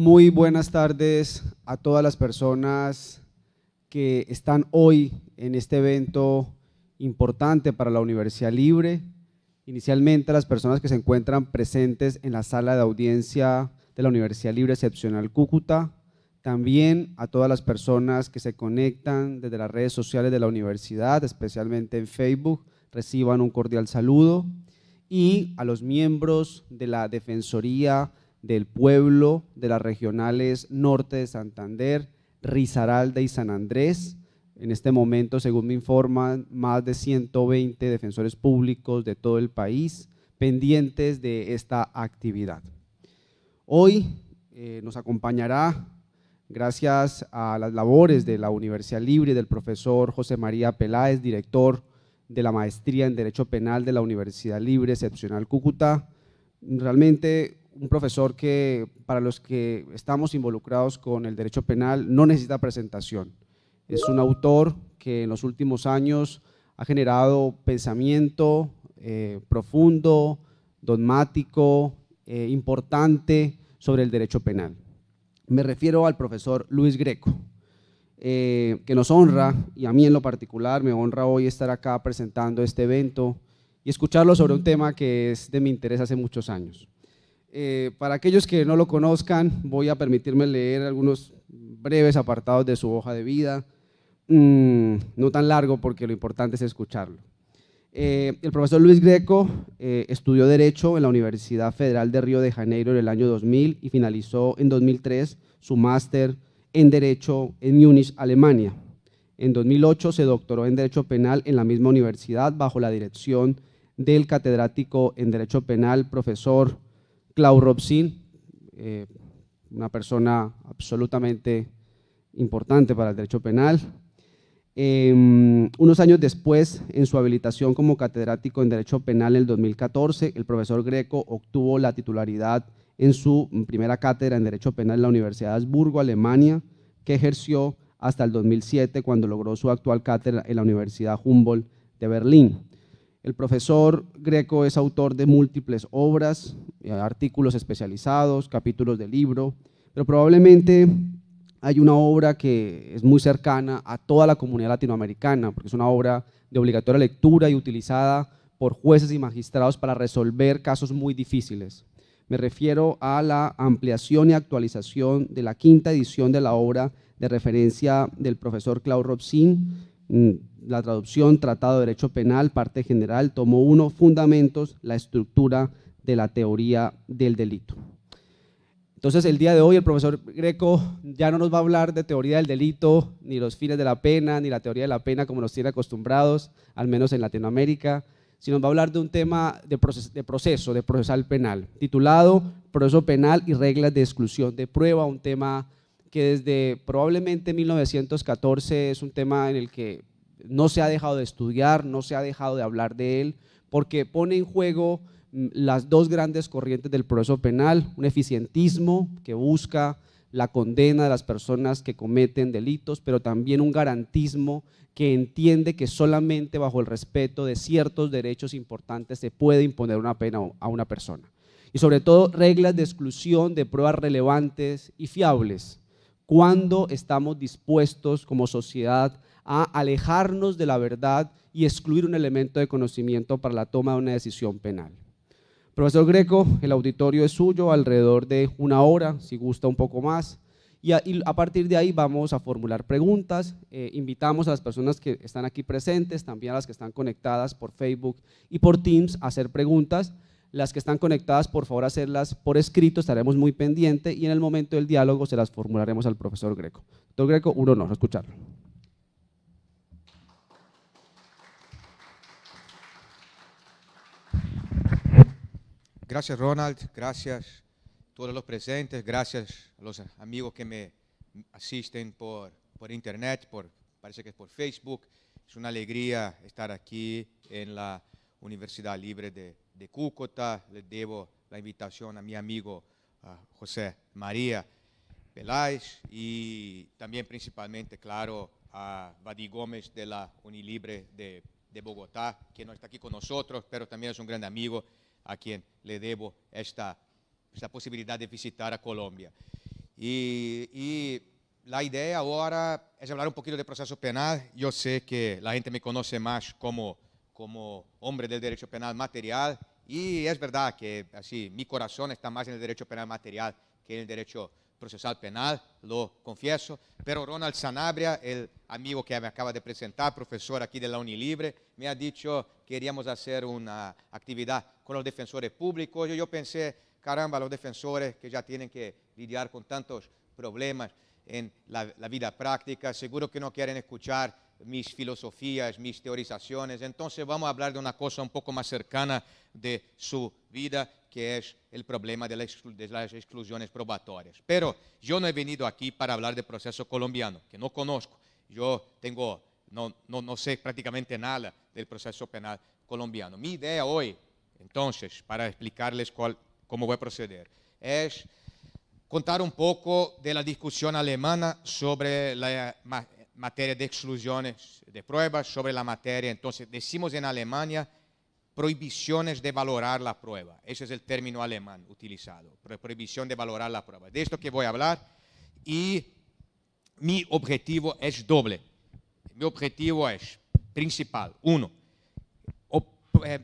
Muy buenas tardes a todas las personas que están hoy en este evento importante para la Universidad Libre. Inicialmente a las personas que se encuentran presentes en la sala de audiencia de la Universidad Libre Excepcional Cúcuta, también a todas las personas que se conectan desde las redes sociales de la universidad, especialmente en Facebook, reciban un cordial saludo y a los miembros de la Defensoría del pueblo de las regionales norte de Santander, Risaralda y San Andrés. En este momento, según me informan, más de 120 defensores públicos de todo el país pendientes de esta actividad. Hoy eh, nos acompañará, gracias a las labores de la Universidad Libre del profesor José María Peláez, director de la Maestría en Derecho Penal de la Universidad Libre Excepcional Cúcuta, realmente un profesor que para los que estamos involucrados con el derecho penal no necesita presentación. Es un autor que en los últimos años ha generado pensamiento eh, profundo, dogmático, eh, importante sobre el derecho penal. Me refiero al profesor Luis Greco, eh, que nos honra, y a mí en lo particular me honra hoy estar acá presentando este evento y escucharlo sobre un tema que es de mi interés hace muchos años. Eh, para aquellos que no lo conozcan, voy a permitirme leer algunos breves apartados de su hoja de vida, mm, no tan largo porque lo importante es escucharlo. Eh, el profesor Luis Greco eh, estudió Derecho en la Universidad Federal de Río de Janeiro en el año 2000 y finalizó en 2003 su máster en Derecho en Múnich, Alemania. En 2008 se doctoró en Derecho Penal en la misma universidad bajo la dirección del catedrático en Derecho Penal, profesor Clauropsin, eh, una persona absolutamente importante para el derecho penal. Em, unos años después, en su habilitación como catedrático en Derecho Penal en el 2014, el profesor Greco obtuvo la titularidad en su primera cátedra en Derecho Penal en la Universidad de Habsburgo, Alemania, que ejerció hasta el 2007 cuando logró su actual cátedra en la Universidad Humboldt de Berlín. El profesor Greco es autor de múltiples obras, eh, artículos especializados, capítulos de libro, pero probablemente hay una obra que es muy cercana a toda la comunidad latinoamericana, porque es una obra de obligatoria lectura y utilizada por jueces y magistrados para resolver casos muy difíciles. Me refiero a la ampliación y actualización de la quinta edición de la obra de referencia del profesor Claude Robsin, mm, la traducción, Tratado de Derecho Penal, parte general, tomo uno, Fundamentos, la estructura de la teoría del delito. Entonces, el día de hoy el profesor Greco ya no nos va a hablar de teoría del delito, ni los fines de la pena, ni la teoría de la pena como nos tiene acostumbrados, al menos en Latinoamérica, sino va a hablar de un tema de, de, proceso, de procesal penal, titulado Proceso Penal y Reglas de Exclusión de Prueba, un tema que desde probablemente 1914 es un tema en el que no se ha dejado de estudiar, no se ha dejado de hablar de él, porque pone en juego mm, las dos grandes corrientes del proceso penal, un eficientismo que busca la condena de las personas que cometen delitos, pero también un garantismo que entiende que solamente bajo el respeto de ciertos derechos importantes se puede imponer una pena a una persona. Y sobre todo reglas de exclusión de pruebas relevantes y fiables. cuando estamos dispuestos como sociedad a alejarnos de la verdad y excluir un elemento de conocimiento para la toma de una decisión penal. Profesor Greco, el auditorio es suyo, alrededor de una hora, si gusta un poco más. Y a, partir de ahí vamos a formular preguntas. Eh, invitamos a las personas que están aquí presentes, también a las que están conectadas por Facebook y por Teams a hacer preguntas. Las que están conectadas, por favor, hacerlas por escrito, estaremos muy pendientes y en el momento del diálogo se las formularemos al profesor Greco. Doctor Greco, un honor escucharlo. Gracias Ronald, gracias a todos los presentes, gracias a los amigos que me asisten por, por internet, por, parece que es por Facebook. Es una alegría estar aquí en la Universidad Libre de, Cúcuta. Les debo la invitación a mi amigo José María Peláez y también principalmente, claro, a Vadí Gómez de la Unilibre de, de Bogotá, que no está aquí con nosotros, pero también es un gran amigo a quien le debo esta, esta posibilidad de visitar a Colombia. Y, la idea ahora es hablar un poquito del proceso penal. Yo sé que la gente me conoce más como, como hombre del derecho penal material y es verdad que así mi corazón está más en el derecho penal material que en el derecho penal procesal penal, lo confieso, pero Ronald Sanabria, el amigo que me acaba de presentar, profesor aquí de la Unilibre, me ha dicho que queríamos hacer una actividad con los defensores públicos. Yo, yo pensé, caramba, los defensores que ya tienen que lidiar con tantos problemas en la, la vida práctica, seguro que no quieren escuchar mis filosofías, mis teorizaciones. Entonces vamos a hablar de una cosa un poco más cercana de su vida, que es el problema de, las exclusiones probatorias. Pero yo no he venido aquí para hablar del proceso colombiano, que no conozco. Yo tengo, no, no, no sé prácticamente nada del proceso penal colombiano. Mi idea hoy, entonces, para explicarles cuál, cómo voy a proceder, es contar un poco de la discusión alemana sobre la materia de exclusiones de pruebas, sobre la materia, entonces, decimos en Alemania, prohibiciones de valorar la prueba. Ese es el término alemán utilizado, prohibición de valorar la prueba. De esto que voy a hablar y mi objetivo es doble. Mi objetivo es principal, uno, eh,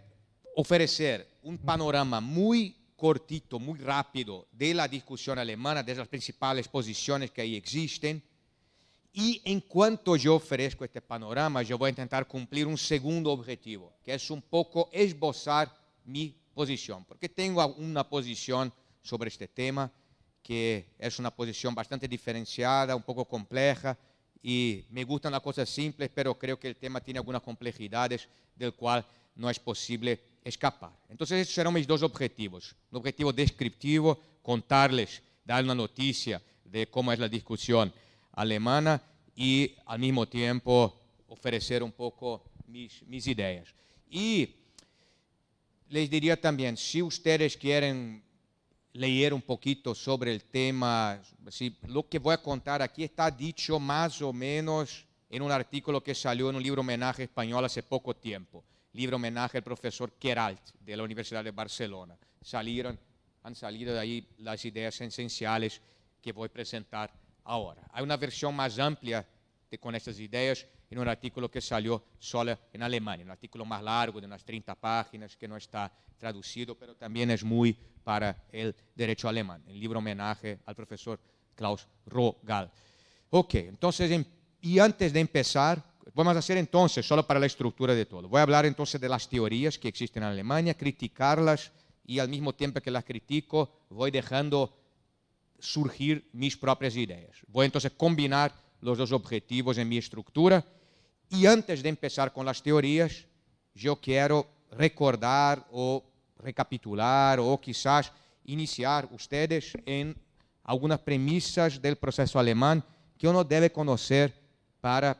ofrecer un panorama muy cortito, muy rápido de la discusión alemana, de las principales posiciones que ahí existen, y en cuanto yo ofrezco este panorama, yo voy a intentar cumplir un segundo objetivo, que es un poco esbozar mi posición, porque tengo una posición sobre este tema que es una posición bastante diferenciada, un poco compleja, y me gustan las cosas simples, pero creo que el tema tiene algunas complejidades del cual no es posible escapar. Entonces, esos serán mis dos objetivos. Un objetivo descriptivo, contarles, dar una noticia de cómo es la discusión alemana y al mismo tiempo ofrecer un poco mis, ideas. Y les diría también, si ustedes quieren leer un poquito sobre el tema. lo que voy a contar aquí está dicho más o menos en un artículo que salió en un libro homenaje español hace poco tiempo. Libro homenaje al profesor Queralt de la Universidad de Barcelona. Salieron, han salido de ahí las ideas esenciales que voy a presentar Ahora, hay una versión más amplia con estas ideas en un artículo que salió solo en Alemania, un artículo más largo, de unas 30 páginas, que no está traducido, pero también es muy para el derecho alemán, el libro homenaje al profesor Klaus Rogal. Ok, entonces, em, y antes de empezar, vamos a hacer entonces, solo para la estructura de todo, voy a hablar entonces de las teorías que existen en Alemania, criticarlas y al mismo tiempo que las critico voy dejando surgir mis propias ideas. Voy entonces a combinar los dos objetivos en mi estructura y antes de empezar con las teorías, yo quiero recordar o recapitular o quizás iniciar ustedes en algunas premisas del proceso alemán que uno debe conocer para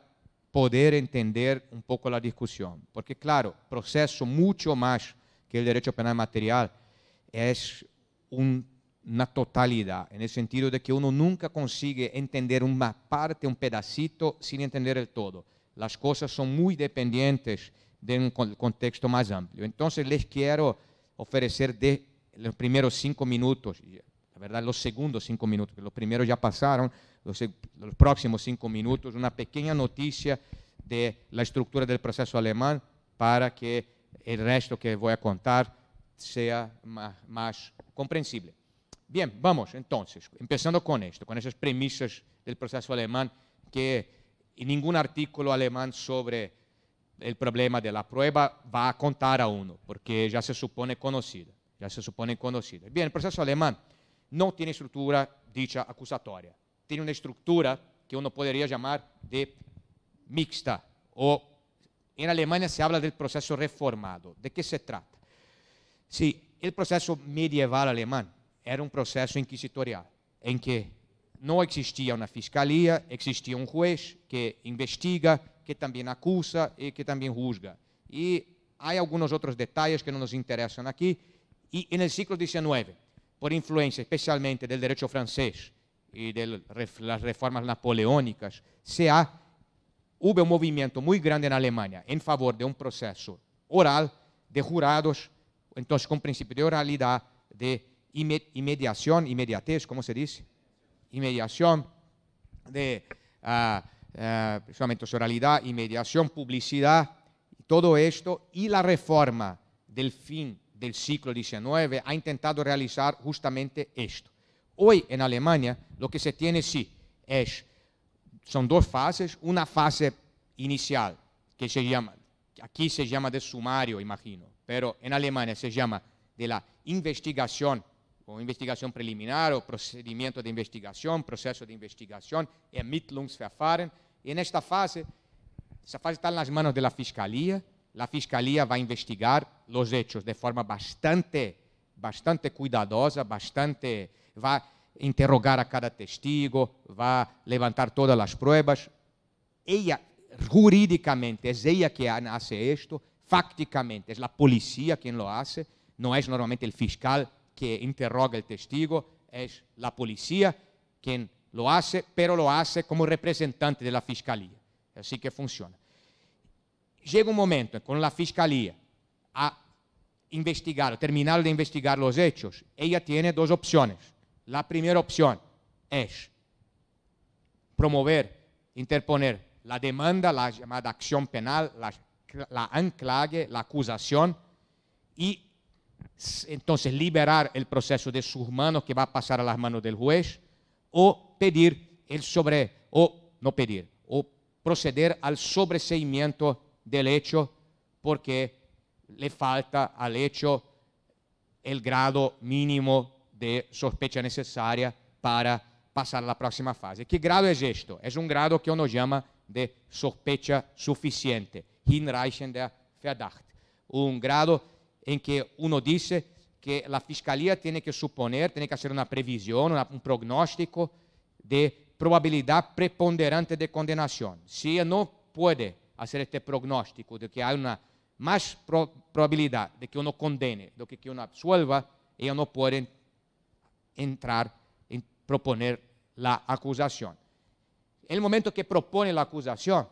poder entender un poco la discusión. Porque claro, proceso mucho más que el derecho penal material es un una totalidad, en el sentido de que uno nunca consigue entender una parte, un pedacito, sin entender el todo. Las cosas son muy dependientes de un contexto más amplio. Entonces les quiero ofrecer de los primeros cinco minutos, la verdad los segundos cinco minutos, los primeros ya pasaron, los, próximos cinco minutos, una pequeña noticia de la estructura del proceso alemán para que el resto que voy a contar sea más comprensible. Bien, vamos entonces, empezando con esto, con esas premisas del proceso alemán, que ningún artículo alemán sobre el problema de la prueba va a contar a uno, porque ya se supone conocida, ya se supone conocida. Bien, el proceso alemán no tiene estructura dicha acusatoria, tiene una estructura que uno podría llamar de mixta o en Alemania se habla del proceso reformado. ¿De qué se trata? Sí, el proceso medieval alemán era um processo inquisitorial, em que não existia uma fiscalia, existia um juiz que investiga, que também acusa e que também juzga. E há alguns outros detalhes que não nos interessam aqui. E no século XIX, por influência especialmente do direito francês e das reformas napoleônicas, se há, houve um movimento muito grande na Alemanha em favor de um processo oral de jurados, então com princípio de oralidade, de inmediación, inmediatez, ¿cómo se dice? Inmediación de uh, inmediación, publicidad, todo esto y la reforma del fin del siglo XIX ha intentado realizar justamente esto. Hoy en Alemania lo que se tiene sí es, son dos fases, una fase inicial que se llama, aquí se llama de sumario, imagino, pero en Alemania se llama de la investigación com investigação preliminar o procedimento de investigação, processo de investigação, ermittlungsverfahren. E nesta fase, essa fase está nas mãos da fiscalia. A fiscalia vai investigar os hechos de forma bastante, bastante cuidadosa, bastante vai interrogar a cada testigo, vai levantar todas as provas. Ela, juridicamente, é ela que hace isto, facticamente é a polícia quem lo hace, Não é normalmente o fiscal que interroga el testigo, es la policía quien lo hace, pero lo hace como representante de la fiscalía. Así que funciona. Llega un momento con la fiscalía a investigar, terminar de investigar los hechos. Ella tiene dos opciones. La primera opción es promover, interponer la demanda, la llamada acción penal, la, la anclaje, la acusación y entonces liberar el proceso de sus manos que va a pasar a las manos del juez o pedir el sobre, o no pedir, o proceder al sobreseimiento del hecho porque le falta al hecho el grado mínimo de sospecha necesaria para pasar a la próxima fase. ¿Qué grado es esto? Es un grado que uno llama de sospecha suficiente, hinreichender Verdacht, un grado en que uno dice que la fiscalía tiene que suponer, tiene que hacer una previsión, un pronóstico de probabilidad preponderante de condenación. Si ella no puede hacer este pronóstico de que hay una más probabilidad de que uno condene de que que uno absuelva, ella no puede entrar en proponer la acusación. En el momento que propone la acusación,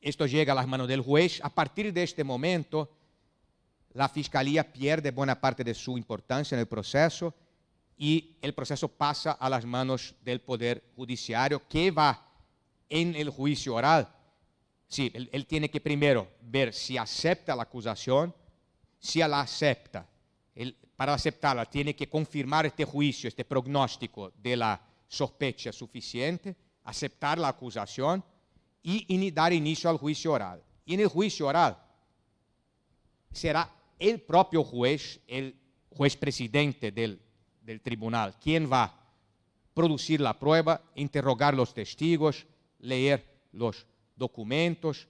esto llega a las manos del juez, a partir de este momento, la fiscalía pierde buena parte de su importancia en el proceso y el proceso pasa a las manos del Poder Judiciario que va en el juicio oral. Sí, él, tiene que primero ver si acepta la acusación, si la acepta. para aceptarla tiene que confirmar este juicio, este pronóstico de la sospecha suficiente, aceptar la acusación y dar inicio al juicio oral. Y en el juicio oral será el propio juez, el juez presidente del, tribunal, quien va a producir la prueba, interrogar los testigos, leer los documentos,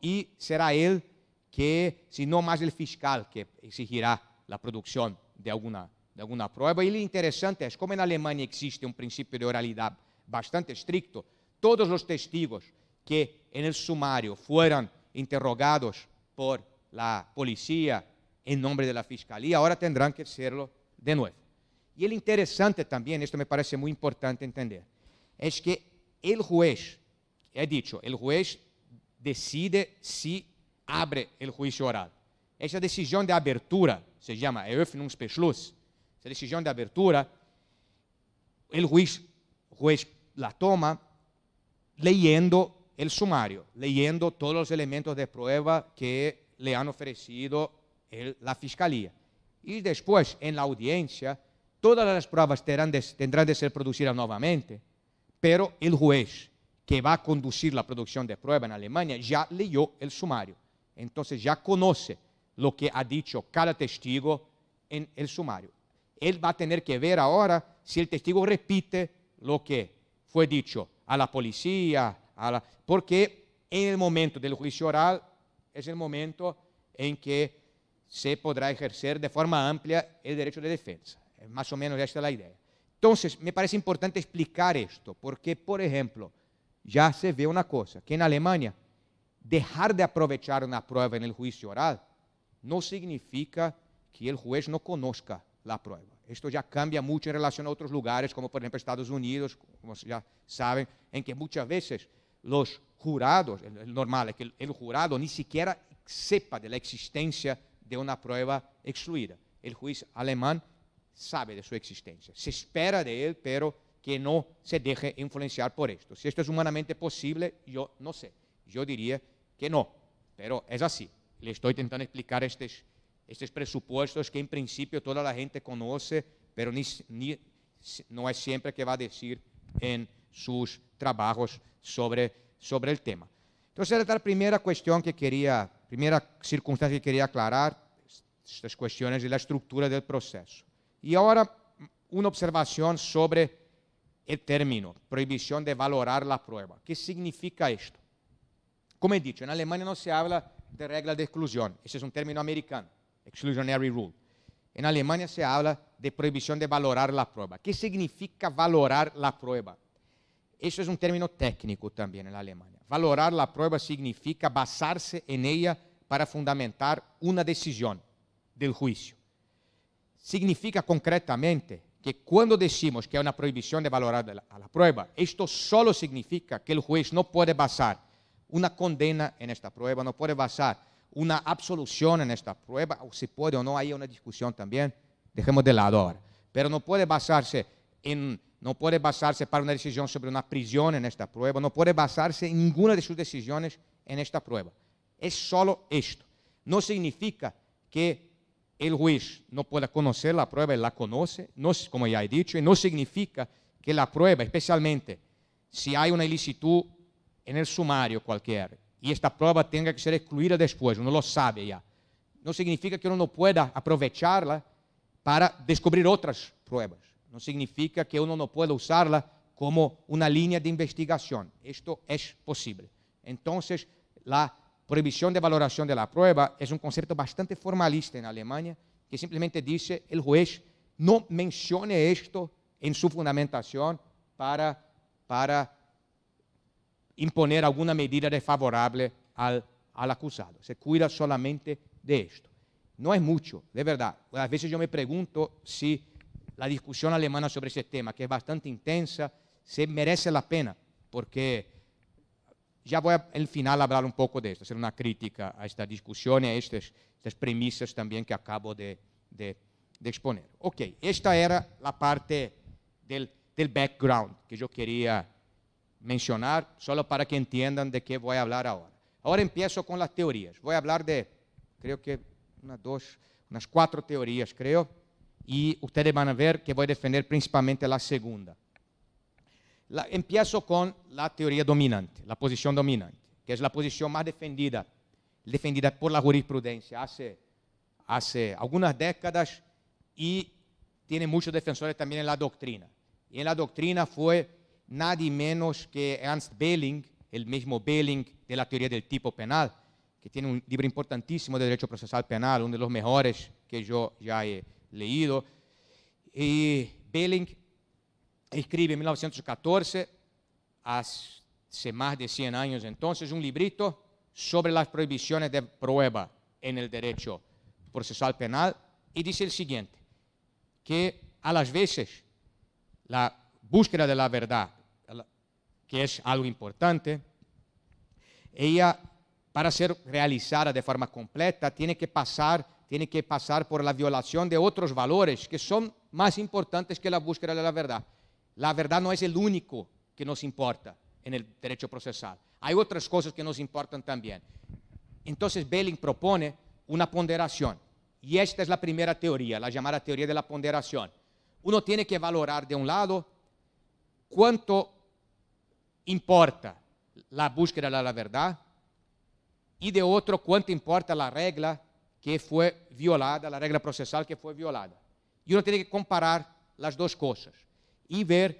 y será él que, si no más el fiscal, que exigirá la producción de alguna, de alguna prueba. Y lo interesante es, como en Alemania existe un principio de oralidad bastante estricto, todos los testigos que en el sumario fueran interrogados por la policía, en nombre de la fiscalía, ahora tendrán que hacerlo de nuevo. Y el interesante también, esto me parece muy importante entender, es que el juez, he dicho, el juez decide si abre el juicio oral. Esa decisión de abertura se llama Eröffnungsbeschluss. Esa decisión de abertura, el juez, juez la toma leyendo el sumario, leyendo todos los elementos de prueba que le han ofrecido la fiscalía. Y después, en la audiencia, todas las pruebas tendrán de ser producidas nuevamente, pero el juez que va a conducir la producción de pruebas en Alemania ya leyó el sumario. Entonces ya conoce lo que ha dicho cada testigo en el sumario. Él va a tener que ver ahora si el testigo repite lo que fue dicho a la policía, porque en el momento del juicio oral es el momento en que se podrá ejercer de forma amplia el derecho de defensa. Más o menos esta es la idea. Entonces, me parece importante explicar esto, porque, por ejemplo, ya se ve una cosa, que en Alemania dejar de aprovechar una prueba en el juicio oral no significa que el juez no conozca la prueba. Esto ya cambia mucho en relación a otros lugares, como por ejemplo Estados Unidos, como ya saben, en que muchas veces los jurados, el, normal que el, jurado ni siquiera sepa de la existencia de una prueba excluida. El juez alemán sabe de su existencia, se espera de él, pero que no se deje influenciar por esto. Si esto es humanamente posible, yo no sé. Yo diría que no, pero es así. Le estoy intentando explicar estos, presupuestos que en principio toda la gente conoce, pero no es siempre que va a decir en sus trabajos sobre sobre el tema. Entonces era la primera cuestión que quería, primera circunstancia que quería aclarar, estas cuestiones de la estructura del proceso. Y ahora una observación sobre el término, prohibición de valorar la prueba. ¿Qué significa esto? Como he dicho, en Alemania no se habla de regla de exclusión, ese es un término americano, exclusionary rule. En Alemania se habla de prohibición de valorar la prueba. ¿Qué significa valorar la prueba? Eso es un término técnico también en Alemania. Valorar la prueba significa basarse en ella para fundamentar una decisión del juicio. Significa concretamente que cuando decimos que hay una prohibición de valorar la, a la prueba, esto solo significa que el juez no puede basar una condena en esta prueba, no puede basar una absolución en esta prueba, o si puede o no, hay una discusión también, dejemos de lado ahora, pero no puede basarse en no puede basarse para una decisión sobre una prisión en esta prueba, no puede basarse en ninguna de sus decisiones en esta prueba. Es solo esto. No significa que el juez no pueda conocer la prueba, él la conoce, como ya he dicho, y no significa que la prueba, especialmente si hay una ilicitud en el sumario cualquier, y esta prueba tenga que ser excluida después, uno lo sabe ya, no significa que uno no pueda aprovecharla para descubrir otras pruebas no significa que uno no pueda usarla como una línea de investigación. Esto es posible. Entonces, la prohibición de valoración de la prueba es un concepto bastante formalista en Alemania que simplemente dice el juez no mencione esto en su fundamentación para, para imponer alguna medida desfavorable al, al acusado. Se cuida solamente de esto. No es mucho, de verdad. A veces yo me pregunto si la discusión alemana sobre ese tema, que es bastante intensa, se merece la pena, porque ya voy al final a hablar un poco de esto, hacer una crítica a esta discusión y a estas, estas premisas también que acabo de, de, de, exponer. Ok, esta era la parte del, del background que yo quería mencionar, solo para que entiendan de qué voy a hablar ahora. Ahora empiezo con las teorías. Voy a hablar de, creo que, una, dos, unas cuatro teorías, creo. y ustedes van a ver que voy a defender principalmente la segunda. empiezo con la teoría dominante, la posición dominante, que es la posición más defendida, defendida por la jurisprudencia hace, hace algunas décadas y tiene muchos defensores también en la doctrina. Y en la doctrina fue nadie menos que Ernst Belling, el mismo Belling de la teoría del tipo penal, que tiene un libro importantísimo de derecho procesal penal, uno de los mejores que yo ya he leído. Y Belling escribe en 1914, hace más de 100 años entonces, un librito sobre las prohibiciones de prueba en el derecho procesal penal y dice el siguiente, que a las veces la búsqueda de la verdad, que es algo importante, ella para ser realizada de forma completa tiene que pasar tiene que pasar por la violación de otros valores que son más importantes que la búsqueda de la verdad. La verdad no es el único que nos importa en el derecho procesal. Hay otras cosas que nos importan también. Entonces Belling propone una ponderación. Y esta es la primera teoría, la llamada teoría de la ponderación. Uno tiene que valorar de un lado cuánto importa la búsqueda de la verdad y de otro cuánto importa la regla que fue violada, la regla procesal que fue violada. Y e uno tiene que comparar las dos cosas y e ver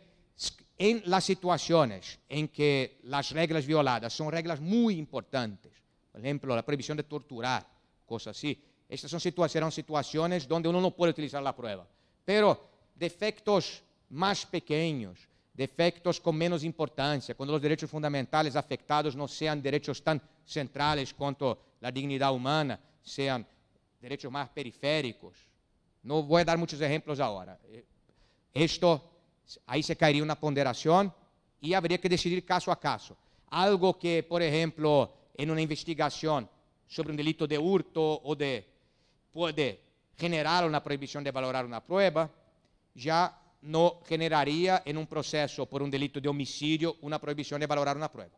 en las situaciones en que las reglas violadas son reglas muy importantes, por ejemplo, la prohibición de torturar, cosas así. Estas son situaciones donde uno no puede utilizar la prueba, pero defectos más pequeños, defectos con menos importancia, cuando los derechos fundamentales afectados no sean derechos tan centrales cuanto la dignidad humana, sean derechos más periféricos. No voy a dar muchos ejemplos ahora. Eh, esto, ahí se caería una ponderación y habría que decidir caso a caso. Algo que, por ejemplo, en una investigación sobre un delito de hurto o de puede generar una prohibición de valorar una prueba, ya no generaría en un proceso por un delito de homicidio una prohibición de valorar una prueba.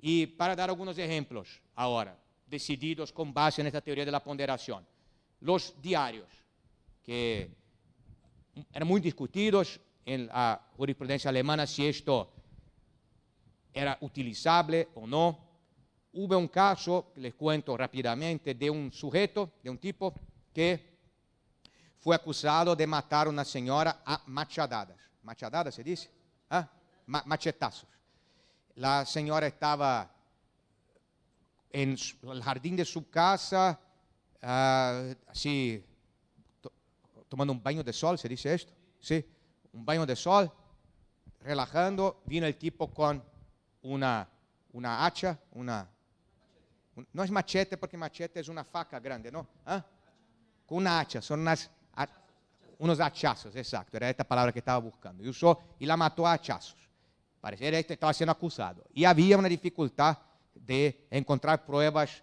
Y para dar algunos ejemplos ahora, decididos con base en esta teoría de la ponderación. Los diarios, que eran muy discutidos en la jurisprudencia alemana si esto era utilizable o no. Hubo un caso, les cuento rápidamente, de un sujeto, de un tipo, que fue acusado de matar a una señora a machadadas. ¿Machadadas se dice? ¿Ah? machetazos. La señora estaba en el jardín de su casa, así, ah, tomando un baño de sol, se dice esto, ¿sí? Un baño de sol, relajando, vino el tipo con una, una hacha, una... no es machete porque machete es una faca grande, ¿no? ¿Ah? Con una hacha, son unos hachazos, exacto, era esta palabra que estaba buscando. Y usó y la mató a hachazos. Parecía este que estaba siendo acusado. Y había una dificultad de encontrar pruebas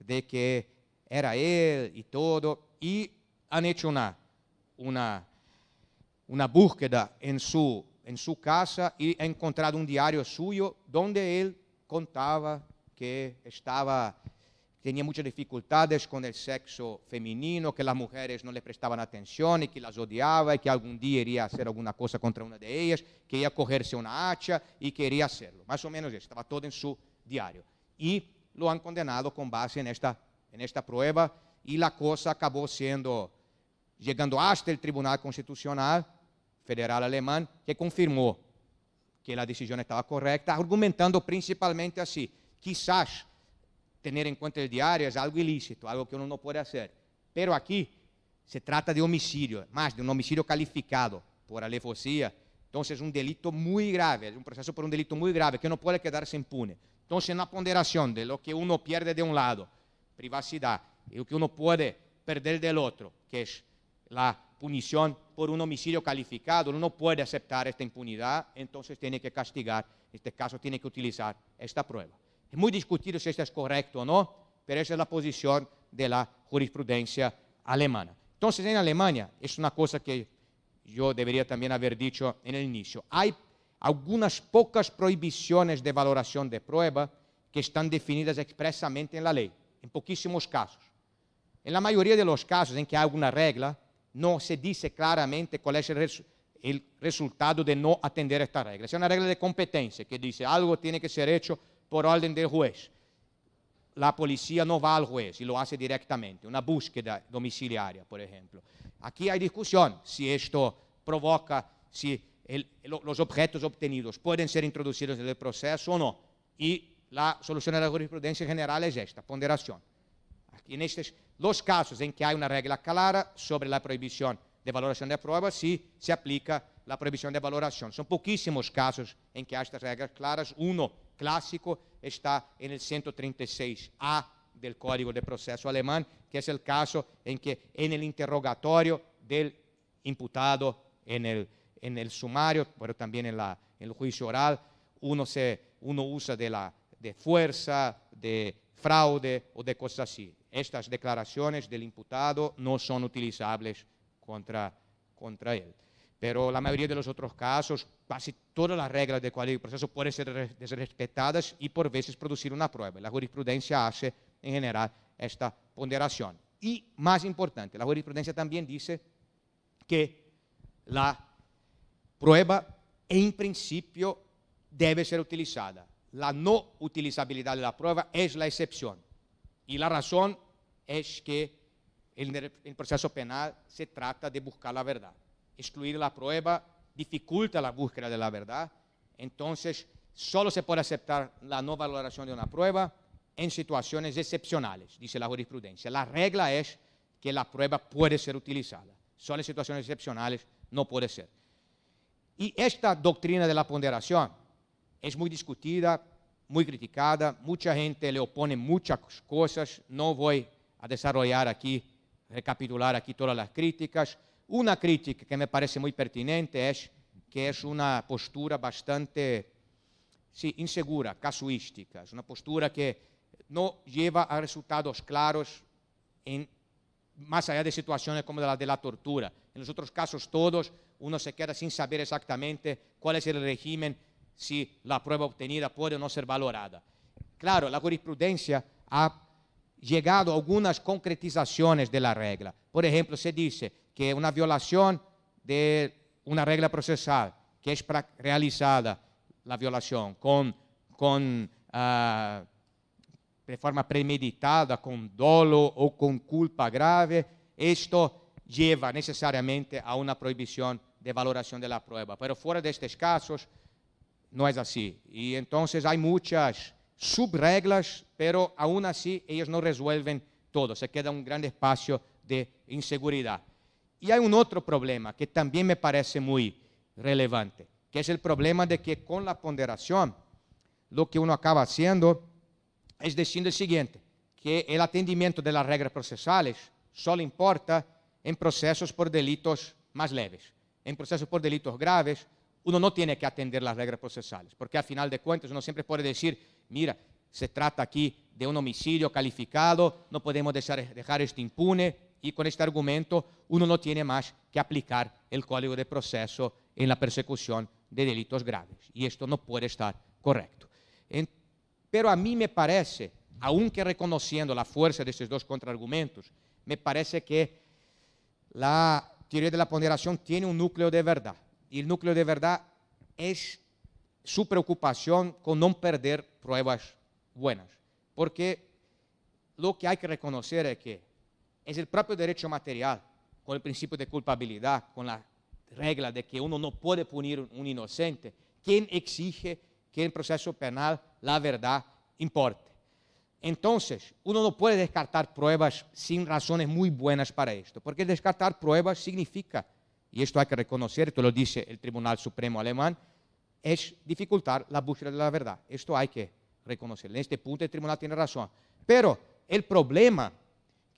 de que era él y todo, y han hecho una, una, búsqueda en su, en su casa y han encontrado un diario suyo donde él contaba que estaba tenía muchas dificultades con el sexo femenino, que las mujeres no le prestaban atención y que las odiaba y que algún día iría a hacer alguna cosa contra una de ellas, que iba a cogerse una hacha y quería hacerlo. Más o menos eso, estaba todo en su diario. e lo han condenado com base nesta en esta prueba y la cosa acabó siendo, llegando hasta el Tribunal Constitucional Federal Alemán, que confirmó que la decisión estaba correcta, argumentando principalmente así, quizás tener en cuenta el diario es algo ilícito, algo que uno no puede hacer, pero aquí se trata de homicidio, más de un homicidio calificado por então entonces un delito muy grave, un proceso por un delito muy grave que no puede sem impune. Entonces, en la ponderación de lo que uno pierde de un lado, privacidad, y lo que uno puede perder del otro, que es la punición por un homicidio calificado, uno no puede aceptar esta impunidad, entonces tiene que castigar, en este caso tiene que utilizar esta prueba. Es muy discutido si esto es correcto o no, pero esa es la posición de la jurisprudencia alemana. Entonces en Alemania, es una cosa que yo debería también haber dicho en el inicio, hay algunas pocas prohibiciones de valoración de prueba que están definidas expresamente en la ley, en poquísimos casos. En la mayoría de los casos en que hay alguna regla, no se dice claramente cuál es el, resultado de no atender esta regla. Es una regla de competencia que dice algo tiene que ser hecho por orden del juez. La policía no va al juez y lo hace directamente, una búsqueda domiciliaria, por ejemplo. Aquí hay discusión si esto provoca, si el, los objetos obtenidos pueden ser introducidos en el proceso o no. Y la solución de la jurisprudencia general es esta, ponderación. En estos, los casos en que hay una regla clara sobre la prohibición de valoración de pruebas, sí se aplica la prohibición de valoración. Son poquísimos casos en que hay estas reglas claras. Uno clásico está en el 136A del Código de Proceso Alemán, que es el caso en que en el interrogatorio del imputado en el en el sumario, pero también en, la, el juicio oral, uno, se, uno usa de, la, de fuerza, de fraude o de cosas así. Estas declaraciones del imputado no son utilizables contra, contra él. Pero la mayoría de los otros casos, casi todas las reglas de cualquier proceso pueden ser desrespetadas y por veces producir una prueba. La jurisprudencia hace en general esta ponderación. Y más importante, la jurisprudencia también dice que la prueba en principio debe ser utilizada. La no utilizabilidad de la prueba es la excepción. Y la razón es que en el proceso penal se trata de buscar la verdad. Excluir la prueba dificulta la búsqueda de la verdad. Entonces, solo se puede aceptar la no valoración de una prueba en situaciones excepcionales, dice la jurisprudencia. La regla es que la prueba puede ser utilizada. Solo en situaciones excepcionales no puede ser. Y e esta doctrina de la ponderación es muy discutida, muy criticada, mucha gente le opone muchas cosas, no voy a desarrollar aquí, recapitular aquí todas las críticas. Una crítica que me parece muy pertinente es que es una postura bastante insegura, casuística, es una postura que no lleva a resultados claros más allá de situaciones como la de la tortura. En los otros casos todos uno se queda sin saber exactamente cuál es el régimen, si la prueba obtenida puede o no ser valorada. Claro, la jurisprudencia ha llegado a algunas concretizaciones de la regla. Por ejemplo, se dice que una violación de una regla procesal que es realizada, la violación, con, con ah, de forma premeditada, con dolo o con culpa grave, esto lleva necesariamente a una prohibición de valoración de la prueba. Pero fuera de estos casos, no es así. Y entonces hay muchas subreglas, pero aún así ellos no resuelven todo. Se queda un gran espacio de inseguridad. Y hay un otro problema que también me parece muy relevante, que es el problema de que con la ponderación, lo que uno acaba haciendo es decir el siguiente, que el atendimiento de las reglas procesales solo importa en procesos por delitos más leves en procesos por delitos graves, uno no tiene que atender las reglas procesales, porque al final de cuentas uno siempre puede decir, mira, se trata aquí de un homicidio calificado, no podemos dejar, esto impune, y con este argumento uno no tiene más que aplicar el código de proceso en la persecución de delitos graves, y esto no puede estar correcto. pero a mí me parece, aunque reconociendo la fuerza de estos dos contraargumentos, me parece que la teoría de la ponderación tiene un núcleo de verdad. Y el núcleo de verdad es su preocupación con no perder pruebas buenas. Porque lo que hay que reconocer es que es el propio derecho material, con el principio de culpabilidad, con la regla de que uno no puede punir un inocente, quien exige que en proceso penal la verdad importe. Entonces, uno no puede descartar pruebas sin razones muy buenas para esto, porque descartar pruebas significa, y esto hay que reconocer, esto lo dice el Tribunal Supremo alemán, es dificultar la búsqueda de la verdad. Esto hay que reconocer. En este punto el tribunal tiene razón. Pero el problema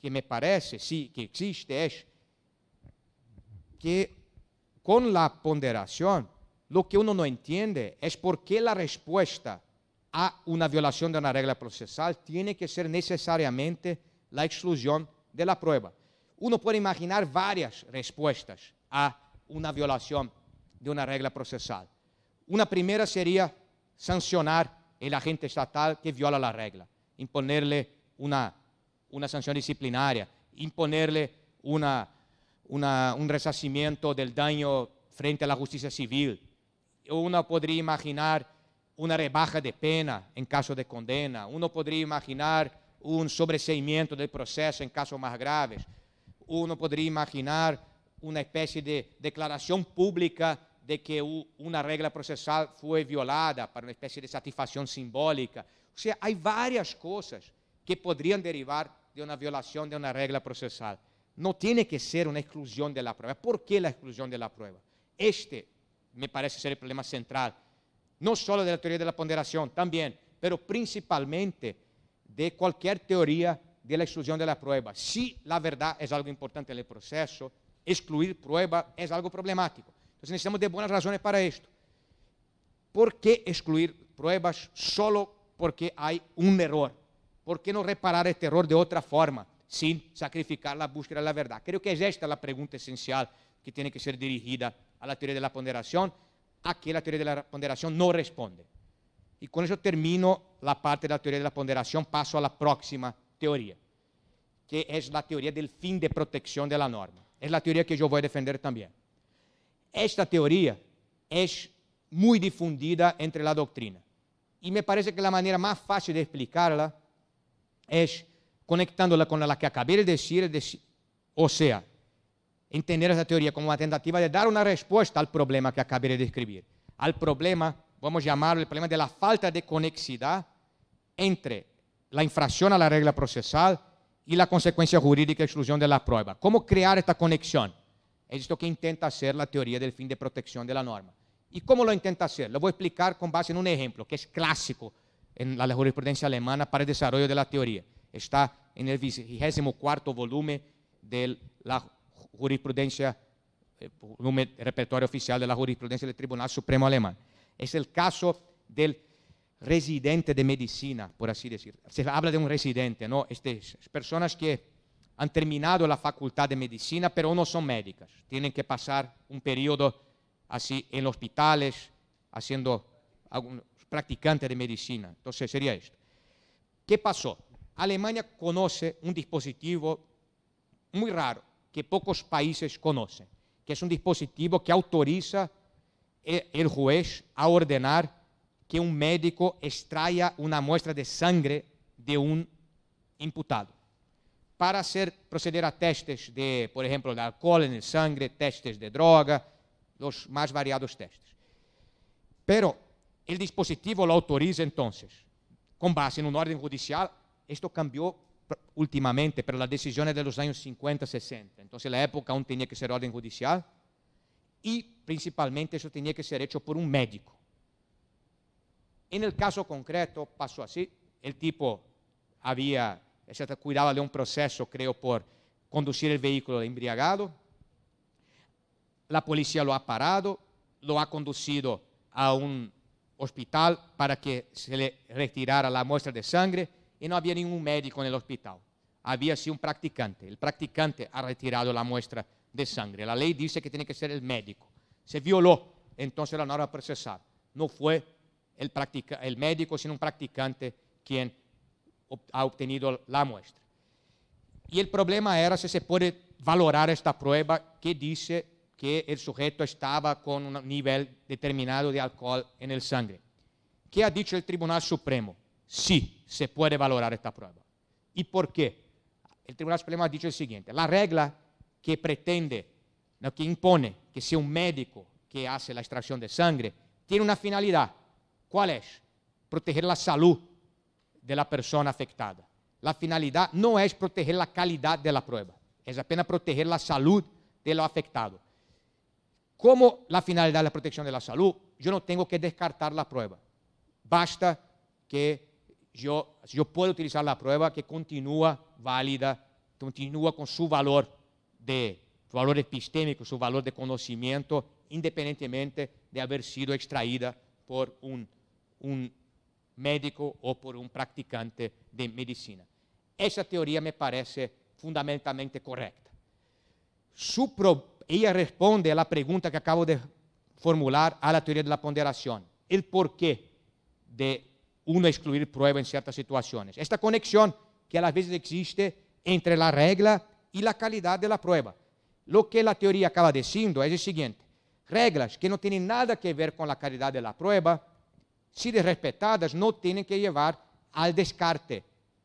que me parece sí que existe es que con la ponderación lo que uno no entiende es por qué la respuesta a una violación de una regla procesal, tiene que ser necesariamente la exclusión de la prueba. Uno puede imaginar varias respuestas a una violación de una regla procesal. Una primera sería sancionar el agente estatal que viola la regla, imponerle una, una sanción disciplinaria, imponerle una, un resarcimiento del daño frente a la justicia civil. Uno podría imaginar una rebaja de pena en caso de condena. Uno podría imaginar un sobreseimiento del proceso en casos más graves. Uno podría imaginar una especie de declaración pública de que una regla procesal fue violada para una especie de satisfacción simbólica. O sea, hay varias cosas que podrían derivar de una violación de una regla procesal. No tiene que ser una exclusión de la prueba. ¿Por qué la exclusión de la prueba? Este me parece ser el problema central no solo de la teoría de la ponderación también, pero principalmente de cualquier teoría de la exclusión de la prueba. Si la verdad es algo importante en el proceso, excluir prueba es algo problemático. Entonces necesitamos de buenas razones para esto. ¿Por qué excluir pruebas solo porque hay un error? ¿Por qué no reparar este error de otra forma sin sacrificar la búsqueda de la verdad? Creo que es esta la pregunta esencial que tiene que ser dirigida a la teoría de la ponderación que la teoría de la ponderación no responde. Y con eso termino la parte de la teoría de la ponderación, paso a la próxima teoría, que es la teoría del fin de protección de la norma. Es la teoría que yo voy a defender también. Esta teoría es muy difundida entre la doctrina. Y me parece que la manera más fácil de explicarla es conectándola con la que acabé de decir, o sea, entender esa teoría como una tentativa de dar una respuesta al problema que acabé de describir. Al problema, vamos a llamarlo el problema de la falta de conexidad entre la infracción a la regla procesal y la consecuencia jurídica exclusión de la prueba. ¿Cómo crear esta conexión? Es esto que intenta hacer la teoría del fin de protección de la norma. ¿Y cómo lo intenta hacer? Lo voy a explicar con base en un ejemplo que es clásico en la jurisprudencia alemana para el desarrollo de la teoría. Está en el vigésimo cuarto volumen de la jurisprudencia, el eh, repertorio oficial de la jurisprudencia del Tribunal Supremo Alemán. Es el caso del residente de medicina, por así decir. Se habla de un residente, ¿no? estas personas que han terminado la facultad de medicina, pero no son médicas. Tienen que pasar un periodo así en hospitales, haciendo algunos practicante de medicina. Entonces sería esto. ¿Qué pasó? Alemania conoce un dispositivo muy raro, que poucos países conhecem, que é um dispositivo que autoriza o juez a ordenar que um médico extraia uma muestra de sangre de um imputado para ser proceder a testes de, por exemplo, de alcohol en sangue, testes de droga, os mais variados testes. Pero o dispositivo lo autoriza então, com base em uma ordem judicial, esto cambió últimamente, pero las decisiones de los años 50, 60. Entonces la época aún tenía que ser orden judicial y principalmente eso tenía que ser hecho por un médico. En el caso concreto pasó así. El tipo había, se cuidaba de un proceso, creo, por conducir el vehículo embriagado. La policía lo ha parado, lo ha conducido a un hospital para que se le retirara la muestra de sangre y no había ningún médico en el hospital. Había sí un practicante. El practicante ha retirado la muestra de sangre. La ley dice que tiene que ser el médico. Se violó, entonces la norma procesal. No fue el, practica, el médico, sino un practicante quien ha obtenido la muestra. Y el problema era si se puede valorar esta prueba que dice que el sujeto estaba con un nivel determinado de alcohol en el sangre. ¿Qué ha dicho el Tribunal Supremo? sí se puede valorar esta prueba. ¿Y por qué? El Tribunal Supremo ha dicho el siguiente, la regla que pretende, que impone que sea un médico que hace la extracción de sangre, tiene una finalidad. ¿Cuál es? Proteger la salud de la persona afectada. La finalidad no es proteger la calidad de la prueba, es apenas proteger la salud de lo afectado. Como la finalidad es la protección de la salud, yo no tengo que descartar la prueba. Basta que yo, puedo utilizar la prueba que continúa válida, continúa con su valor de valor epistémico, su valor de conocimiento, independientemente de haber sido extraída por un, un médico o por un practicante de medicina. Esa teoría me parece fundamentalmente correcta. Su ella responde a la pregunta que acabo de formular a la teoría de la ponderación, el porqué de uno excluir prueba en ciertas situaciones. Esta conexión que a veces existe entre la regla y la calidad de la prueba. Lo que la teoría acaba diciendo es el siguiente. Reglas que no tienen nada que ver con la calidad de la prueba, si desrespetadas no tienen que llevar al descarte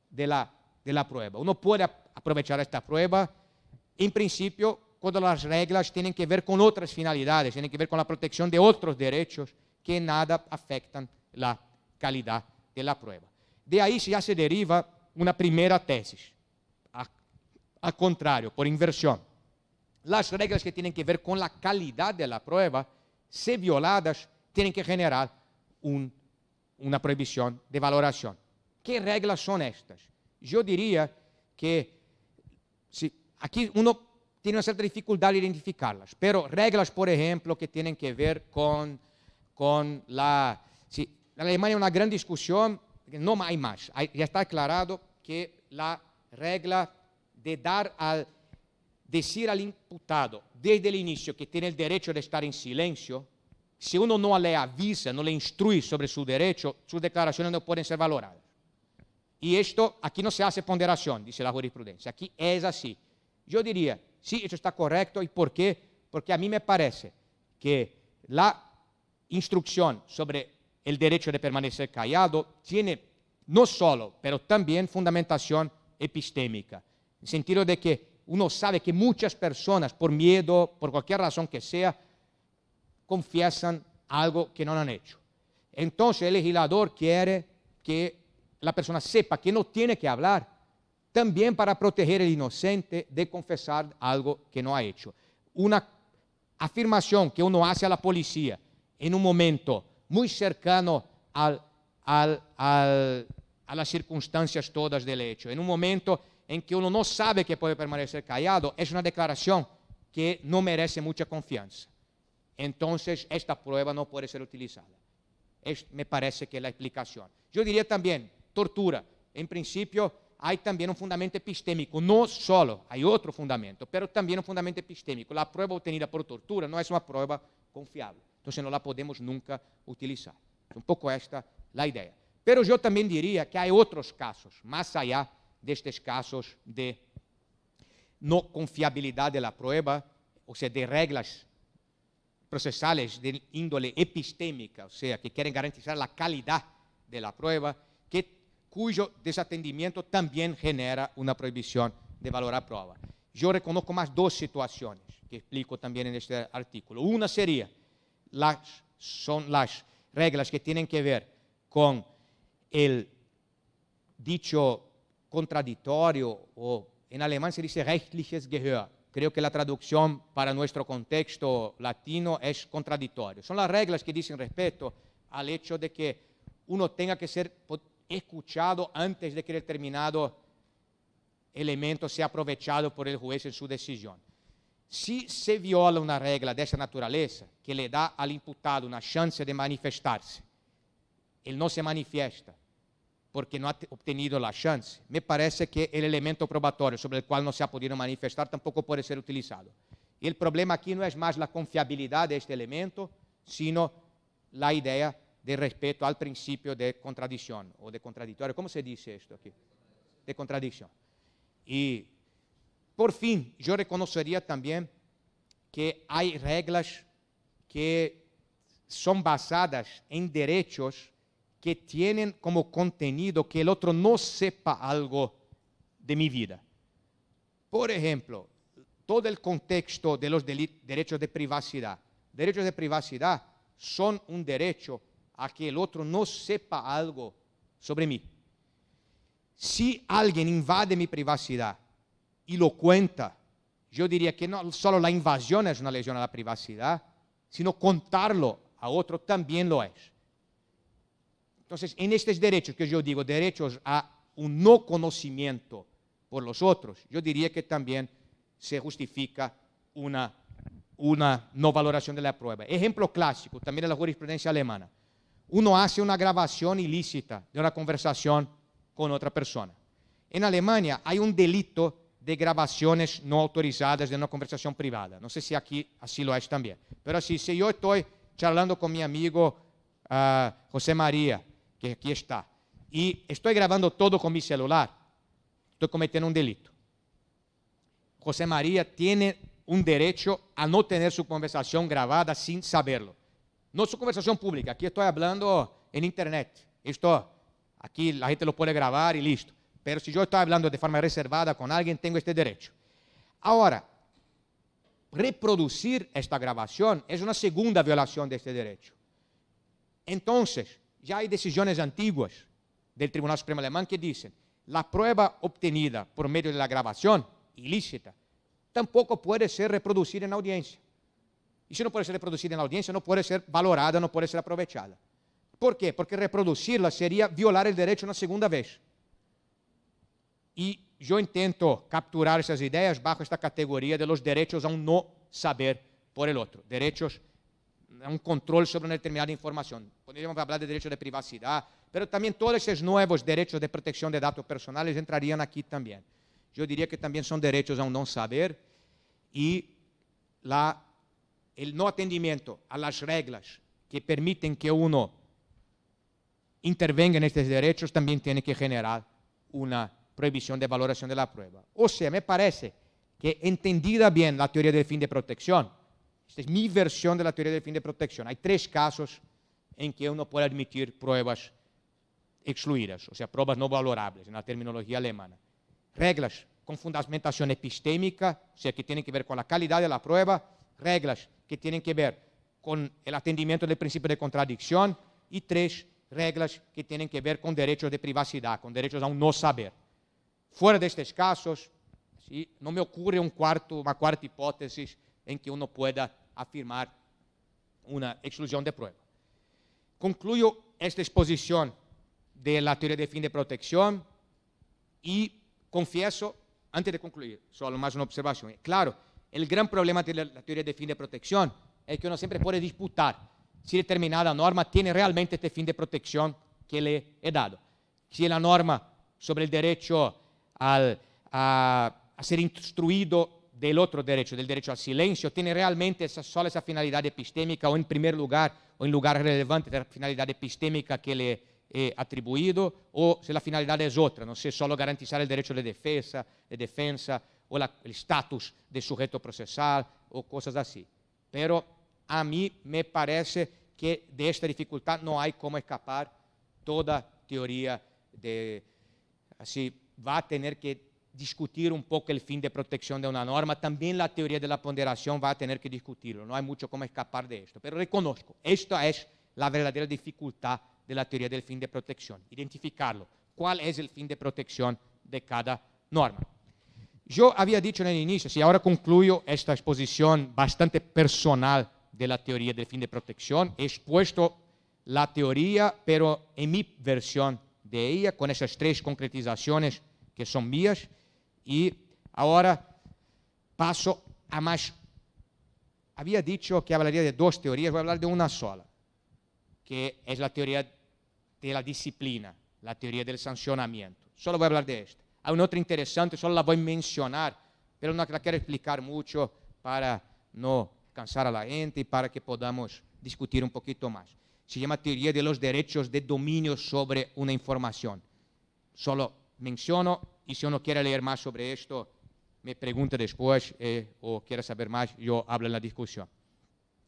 de la, de la prueba. Uno puede aprovechar esta prueba, en principio, cuando las reglas tienen que ver con otras finalidades, tienen que ver con la protección de otros derechos que nada afectan la calidad de la prueba. De ahí ya se deriva una primera tesis, a, contrario, por inversión. Las reglas que tienen que ver con la calidad de la prueba, si violadas, tienen que generar una prohibición de valoración. ¿Qué reglas son estas? Yo diría que si, aquí uno tiene una cierta dificultad de identificarlas, pero reglas, por ejemplo, que tienen que ver con, con la en Alemania una gran discusión, no hay más, ya está aclarado que la regla de dar al decir al imputado desde el inicio que tiene el derecho de estar en silencio, si uno no le avisa, no le instruye sobre su derecho, sus declaraciones no pueden ser valoradas. Y esto aquí no se hace ponderación, dice la jurisprudencia, aquí es así. Yo diría, sí, esto está correcto, ¿y por qué? Porque a mí me parece que la instrucción sobre el derecho de permanecer callado tiene no solo, pero también fundamentación epistémica, en el sentido de que uno sabe que muchas personas, por miedo, por cualquier razón que sea, confiesan algo que no han hecho. Entonces el legislador quiere que la persona sepa que no tiene que hablar, también para proteger al inocente de confesar algo que no ha hecho. Una afirmación que uno hace a la policía en un momento muy cercano al, a las circunstancias todas del hecho. En un momento en que uno no sabe que puede permanecer callado, es una declaración que no merece mucha confianza. Entonces, esta prueba no puede ser utilizada. me parece que es la explicación. Yo diría también, tortura. En principio, hay también un fundamento epistémico, no solo, hay otro fundamento, pero también un fundamento epistémico. La prueba obtenida por tortura no es una prueba confiable. Então, não la podemos nunca utilizar. É um pouco esta a ideia. Pero eu também diria que há outros casos, mais allá destes casos de não confiabilidade da prova, ou seja, de regras processais de índole epistémica, ou seja, que querem garantizar a qualidade da prova, que, cujo desatendimento também genera uma proibição de valorar a prova. Eu reconozco mais duas situações que explico também neste artículo. Uma seria las, son las reglas que tienen que ver con el dicho contradictorio o en alemán se dice rechtliches Gehör. Creo que la traducción para nuestro contexto latino es contradictorio. Son las reglas que dicen respecto al hecho de que uno tenga que ser escuchado antes de que determinado elemento sea aprovechado por el juez en su decisión. Se se viola na regra dessa natureza que le dá ao imputado na chance de manifestar-se, ele não se manifesta porque não ha obtenido a chance, me parece que o elemento probatório sobre o qual não se ha podido manifestar tampouco pode ser utilizado. E o problema aqui não é mais a confiabilidade de este elemento, sino a ideia de respeito ao princípio de contradição ou de contraditório. Como se diz isto aqui? De contradição. E Por fin, yo reconocería también que hay reglas que son basadas en derechos que tienen como contenido que el otro no sepa algo de mi vida. Por ejemplo, todo el contexto de los derechos de privacidad. Derechos de privacidad son un derecho a que el otro no sepa algo sobre mí. Si alguien invade mi privacidad y lo cuenta. Yo diría que no solo la invasión es una lesión a la privacidad, sino contarlo a otro también lo es. Entonces, en estos derechos que yo digo, derechos a un no conocimiento por los otros, yo diría que también se justifica una, una no valoración de la prueba. Ejemplo clásico, también de la jurisprudencia alemana. Uno hace una grabación ilícita de una conversación con otra persona. En Alemania hay un delito de grabações não autorizadas de uma conversação privada. Não sei se aqui assim lo é também. Mas assim, se eu estou charlando com meu amigo uh, José Maria, que aqui está, e estou gravando todo com meu celular, estou cometendo um delito. José Maria tem um direito a não ter sua conversação gravada sem saberlo. Não sua conversação pública, aqui estou falando em internet. Estou aqui, a gente lo pode gravar e listo. Pero si yo estoy hablando de forma reservada con alguien, tengo este derecho. Ahora, reproducir esta grabación es una segunda violación de este derecho. Entonces, ya hay decisiones antiguas del Tribunal Supremo Alemán que dicen, la prueba obtenida por medio de la grabación ilícita tampoco puede ser reproducida en audiencia. Y si no puede ser reproducida en audiencia, no puede ser valorada, no puede ser aprovechada. ¿Por qué? Porque reproducirla sería violar el derecho una segunda vez. Y e yo intento capturar esas ideas bajo esta categoría de los derechos a un um no saber por el otro, derechos a un um control sobre una determinada información. Podríamos hablar de derechos de privacidad, pero también todos esos nuevos derechos de protección de datos personales entrarían aquí también. Yo diría que también son derechos a un um no saber y e la, el no atendimiento a las reglas que permiten que uno intervenga en estos derechos también tiene que generar una prohibición de valoración de la prueba. O sea, me parece que entendida bien la teoría del fin de protección, esta es mi versión de la teoría del fin de protección, hay tres casos en que uno puede admitir pruebas excluidas, o sea, pruebas no valorables en la terminología alemana. Reglas con fundamentación epistémica, o sea, que tienen que ver con la calidad de la prueba, reglas que tienen que ver con el atendimiento del principio de contradicción y tres reglas que tienen que ver con derechos de privacidad, con derechos a un no saber. Fuera de estos casos, no me ocurre una um cuarta hipótesis en em que uno pueda afirmar una exclusión de prueba. Concluyo esta exposición de la teoría de fin de protección y confieso, antes de concluir, solo más una observación. Eh, claro, el gran problema de la teoría de fin de protección es que uno siempre puede disputar si determinada norma tiene realmente este fin de protección que le he dado. Si la norma sobre el derecho al, a, a ser instruido del otro derecho, del derecho al silencio, tiene realmente esa, solo esa finalidad epistémica o en primer lugar o en lugar relevante de la finalidad epistémica que le é attribuito o se la finalidade é otra, não se solo garantizar il diritto de defesa, de de ou o la, il status de soggetto processale o cose così. Pero a me parece que de esta questa difficoltà non como escapar toda teoria de, assim, va a tener que discutir un poco el fin de protección de una norma, también la teoría de la ponderación va a tener que discutirlo, no hay mucho cómo escapar de esto, pero reconozco, esta es la verdadera dificultad de la teoría del fin de protección, identificarlo, cuál es el fin de protección de cada norma. Yo había dicho en el inicio, si ahora concluyo esta exposición bastante personal de la teoría del fin de protección, he expuesto la teoría, pero en mi versión de ella, con esas tres concretizaciones que son mías, y ahora paso a más. Había dicho que hablaría de dos teorías, voy a hablar de una sola, que es la teoría de la disciplina, la teoría del sancionamiento. Solo voy a hablar de esta. Hay una otra interesante, solo la voy a mencionar, pero no la quiero explicar mucho para no cansar a la gente y para que podamos discutir un poquito más. Se llama teoría de los derechos de dominio sobre una información. Solo menciono y si uno quiere leer más sobre esto, me pregunta después eh, o quiere saber más, yo hablo en la discusión.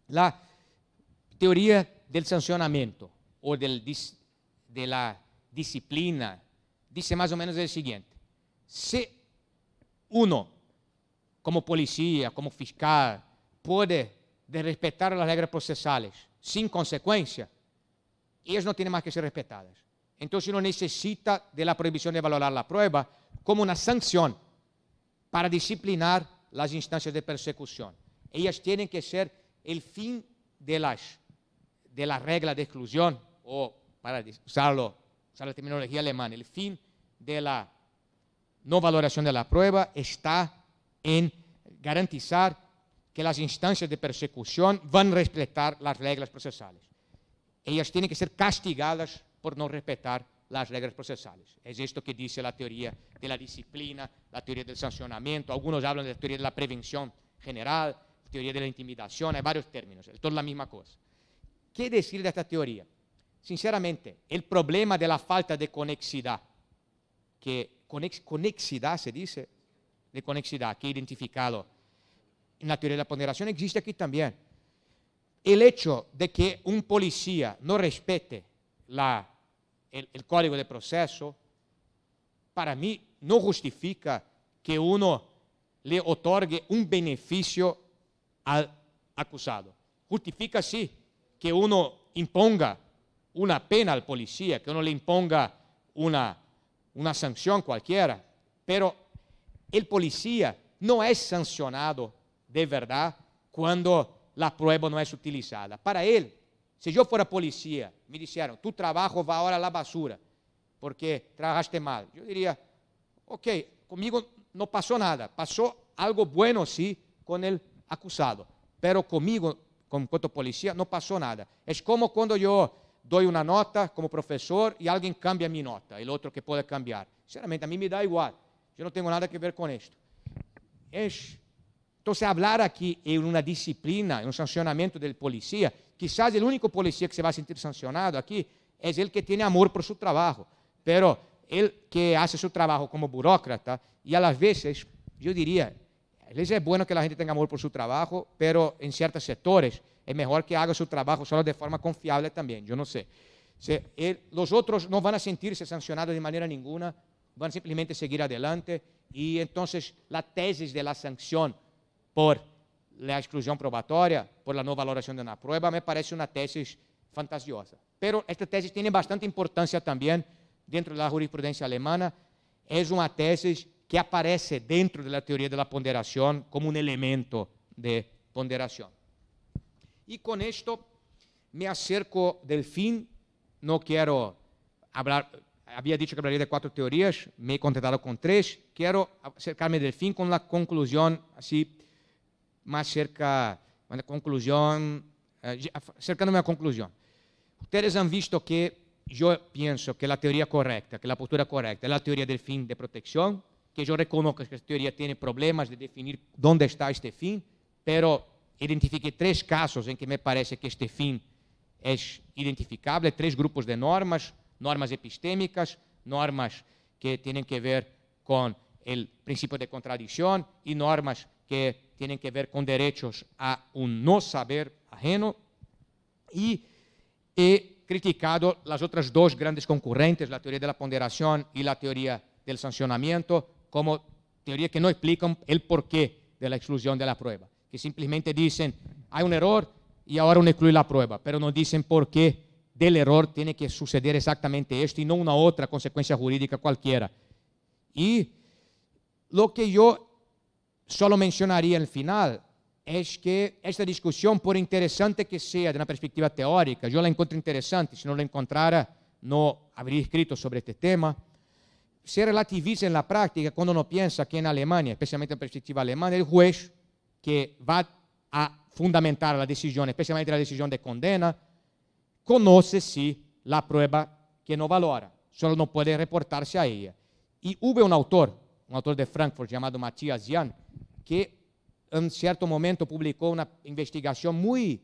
La teoría del sancionamiento o del, de la disciplina dice más o menos el siguiente. Si uno, como policía, como fiscal, puede respetar las reglas procesales sin consecuencia, ellas no tienen más que ser respetadas. Entonces uno necesita de la prohibición de valorar la prueba como una sanción para disciplinar las instancias de persecución. Ellas tienen que ser el fin de, las, de la regla de exclusión, o para usarlo, usar la terminología alemana, el fin de la no valoración de la prueba está en garantizar que las instancias de persecución van a respetar las reglas procesales. Ellas tienen que ser castigadas por no respetar las reglas procesales. Es esto que dice la teoría de la disciplina, la teoría del sancionamiento, algunos hablan de la teoría de la prevención general, teoría de la intimidación, hay varios términos, es toda la misma cosa. ¿Qué decir de esta teoría? Sinceramente, el problema de la falta de conexidad, que conexidad se dice, de conexidad, que he identificado en la teoría de la ponderación, existe aquí también. El hecho de que un policía no respete la el, código de proceso, para mí no justifica que uno le otorgue un beneficio al acusado. Justifica sí que uno imponga una pena al policía, que uno le imponga una, una sanción cualquiera, pero el policía no es sancionado de verdad cuando la prueba no es utilizada. Para él eu yo fuera polícia, me disseram, tu trabalho vai para a basura, porque trabajaste mal. Eu diria, ok, comigo não passou nada, Passou algo bueno sim, com o acusado, pero comigo, enquanto cuanto não passou nada. É como quando eu dou uma nota como profesor e alguém cambia minha nota, o outro que pode cambiar. Sinceramente, a mim me da igual, Eu não tenho nada a ver com isto. Então, se falar aqui em uma disciplina, em um sancionamento del polícia Quizás el único policía que se va a sentir sancionado aquí es el que tiene amor por su trabajo, pero el que hace su trabajo como burócrata y a las veces, yo diría, a es bueno que la gente tenga amor por su trabajo, pero en ciertos sectores es mejor que haga su trabajo solo de forma confiable también, yo no sé. Eh, los otros no van a sentirse sancionados de manera ninguna, van simplemente a seguir adelante y entonces la tesis de la sanción por a exclusão probatoria por la nova valoração de uma prueba me parece uma tese fantasiosa. Pero esta tese tiene bastante importancia también dentro da jurisprudência alemã. alemana. Es una tesis que aparece dentro de la teoría de la ponderación como un elemento de ponderación. Y con esto me acerco del fin. No quiero hablar, había dicho que hablaría de cuatro teorías, me he contentado con tres. Quiero acercarme del fin con la conclusión así más cerca, una conclusión, eh, acercando me à conclusión. Ustedes han visto que yo pienso que la teoría correcta, que la postura correcta es é la teoría del fin de protección, que yo reconozco que esta teoría tiene problemas de definir dónde está este fin, pero identifiqué tres casos en que me parece que este fin es é identificable, tres grupos de normas, normas epistémicas, normas que tienen que ver con el principio de contradicción y normas que tienen que ver con derechos a un no saber ajeno y he criticado las otras dos grandes concurrentes, la teoría de la ponderación y la teoría del sancionamiento, como teoría que no explican el porqué de la exclusión de la prueba, que simplemente dicen, hay un error y ahora uno excluye la prueba, pero no dicen por qué del error tiene que suceder exactamente esto y no una otra consecuencia jurídica cualquiera. Y lo que yo Solo mencionaría el final, es que esta discusión, por interesante que sea de una perspectiva teórica, yo la encuentro interesante, si no la encontrara no habría escrito sobre este tema, se relativiza en la práctica cuando uno piensa que en Alemania, especialmente en perspectiva alemana, el juez que va a fundamentar la decisión, especialmente la decisión de condena, conoce sí la prueba que no valora, solo no puede reportarse a ella. Y hubo un autor, un autor de Frankfurt llamado Matthias Jan, que en em cierto momento publicó una investigación muy,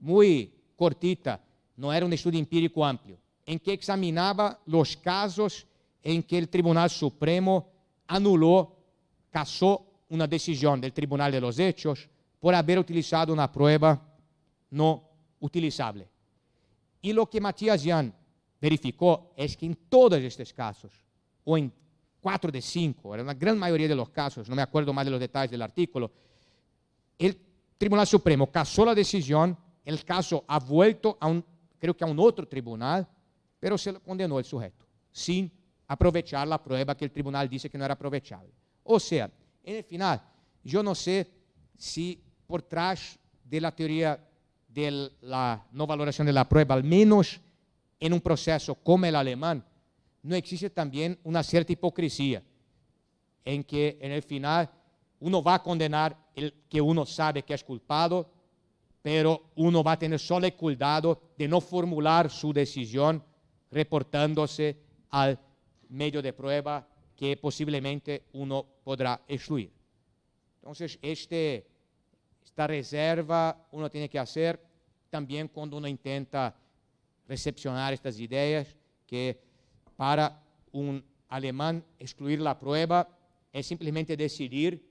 muy cortita, no era un um estudio empírico amplio, en em que examinaba los casos en em que el Tribunal Supremo anuló, casó una decisión del Tribunal de los Hechos por haber utilizado una prueba no utilizable. Y lo que Matías Jan verificó es que en todos estos casos, o en cuatro de cinco, era la gran mayoría de los casos, no me acuerdo más de los detalles del artículo, el Tribunal Supremo casó la decisión, el caso ha vuelto a un, creo que a un otro tribunal, pero se lo condenó el sujeto, sin aprovechar la prueba que el tribunal dice que no era aprovechable. O sea, en el final, yo no sé si por trás de la teoría de la no valoración de la prueba, al menos en un proceso como el alemán, no existe también una cierta hipocresía en que en el final uno va a condenar el que uno sabe que es culpado, pero uno va a tener solo el cuidado de no formular su decisión reportándose al medio de prueba que posiblemente uno podrá excluir. Entonces, este, esta reserva uno tiene que hacer también cuando uno intenta recepcionar estas ideas que para un alemán excluir la prueba es simplemente decidir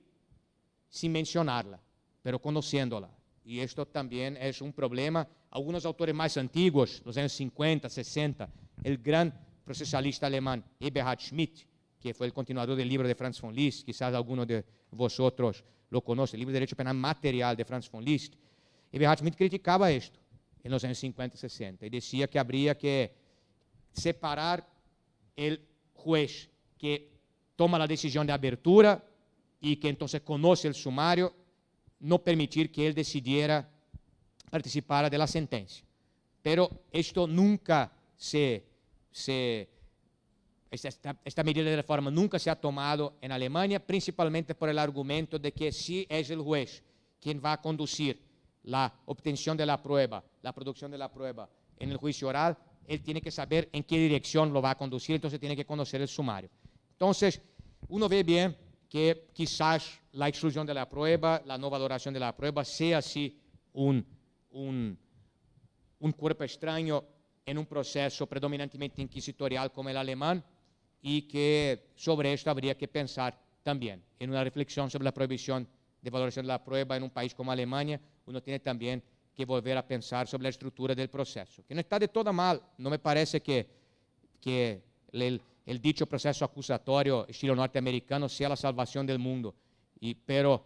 sin mencionarla, pero conociéndola. Y esto también es un problema. Algunos autores más antiguos, los años 50, 60, el gran procesalista alemán Eberhard Schmidt, que fue el continuador del libro de Franz von Liszt, quizás alguno de vosotros lo conoce, el libro de Derecho Penal Material de Franz von Liszt. Eberhard Schmidt criticaba esto en los años 50 60 y decía que habría que separar el juez que toma la decisión de abertura y que entonces conoce el sumario, no permitir que él decidiera participar de la sentencia. Pero esto nunca se, esta, medida de reforma nunca se ha tomado en Alemania, principalmente por el argumento de que si es el juez quien va a conducir la obtención de la prueba, la producción de la prueba en el juicio oral, él tiene que saber en qué dirección lo va a conducir, entonces tiene que conocer el sumario. Entonces, uno ve bien que quizás la exclusión de la prueba, la no valoración de la prueba, sea así un, un, cuerpo extraño en un proceso predominantemente inquisitorial como el alemán y que sobre esto habría que pensar también en una reflexión sobre la prohibición de valoración de la prueba en un país como Alemania. Uno tiene también que volver a pensar sobre la estructura del proceso, que no está de toda mal. No me parece que, que el, dicho proceso acusatorio estilo norteamericano sea la salvación del mundo, y, pero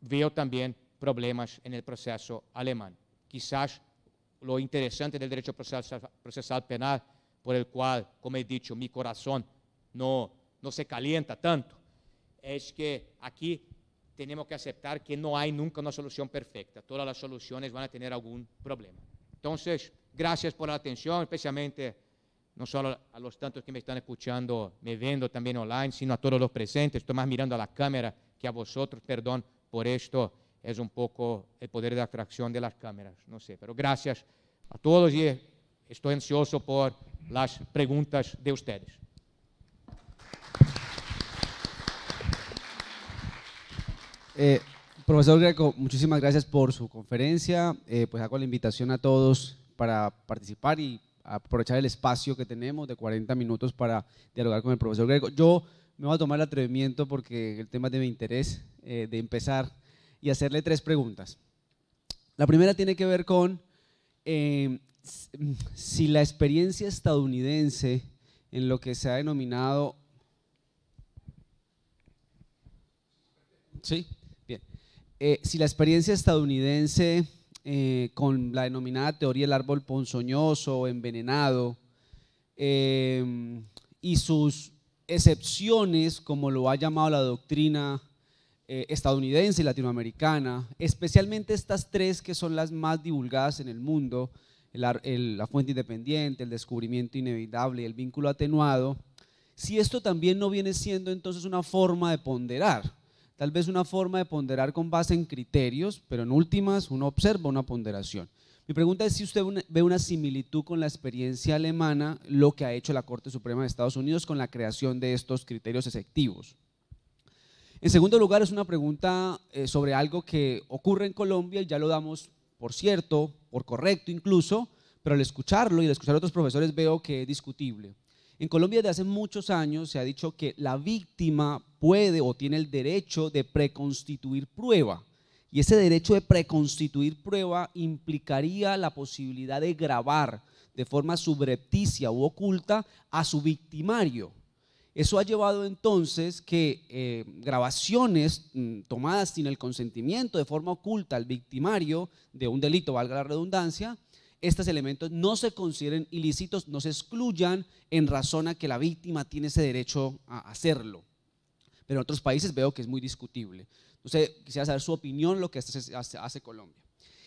veo también problemas en el proceso alemán. Quizás lo interesante del derecho procesal, procesal penal, por el cual, como he dicho, mi corazón no, no se calienta tanto, es que aquí tenemos que aceptar que no hay nunca una solución perfecta. Todas las soluciones van a tener algún problema. Entonces, gracias por la atención, especialmente no solo a los tantos que me están escuchando, me viendo también online, sino a todos los presentes. Estoy más mirando a la cámara que a vosotros, perdón por esto. Es un poco el poder de atracción de las cámaras, no sé, pero gracias a todos y estoy ansioso por las preguntas de ustedes. Eh, profesor Greco, muchísimas gracias por su conferencia. Eh, pues hago la invitación a todos para participar y aprovechar el espacio que tenemos de 40 minutos para dialogar con el profesor Greco. Yo me voy a tomar el atrevimiento porque el tema es de mi interés, eh, de empezar y hacerle tres preguntas. La primera tiene que ver con si la experiencia estadounidense en lo que se ha denominado... Sí, eh, si la experiencia estadounidense eh, con la denominada teoría del árbol ponzoñoso, o envenenado, eh, y sus excepciones, como lo ha llamado la doctrina estadounidense y latinoamericana, especialmente estas tres que son las más divulgadas en el mundo, la fuente independiente, el descubrimiento inevitable y el vínculo atenuado, si esto también no viene siendo entonces una forma de ponderar tal vez una forma de ponderar con base en criterios, pero en últimas uno observa una ponderación. Mi pregunta es si usted ve una similitud con la experiencia alemana, lo que ha hecho la Corte Suprema de Estados Unidos con la creación de estos criterios efectivos. En segundo lugar, es una pregunta eh, sobre algo que ocurre en Colombia y ya lo damos por cierto, por correcto incluso, pero al escucharlo y al escuchar a otros profesores veo que es discutible. En Colombia desde hace muchos años se ha dicho que la víctima puede o tiene el derecho de preconstituir prueba. Y ese derecho de preconstituir prueba implicaría la posibilidad de grabar de forma subrepticia u oculta a su victimario. Eso ha llevado entonces que eh, grabaciones mm, tomadas sin el consentimiento de forma oculta al victimario de un delito, valga la redundancia, estos elementos no se consideren ilícitos, no se excluyan en razón a que la víctima tiene ese derecho a hacerlo. Pero en otros países veo que es muy discutible. Entonces, quisiera saber su opinión, lo que hace, Colombia.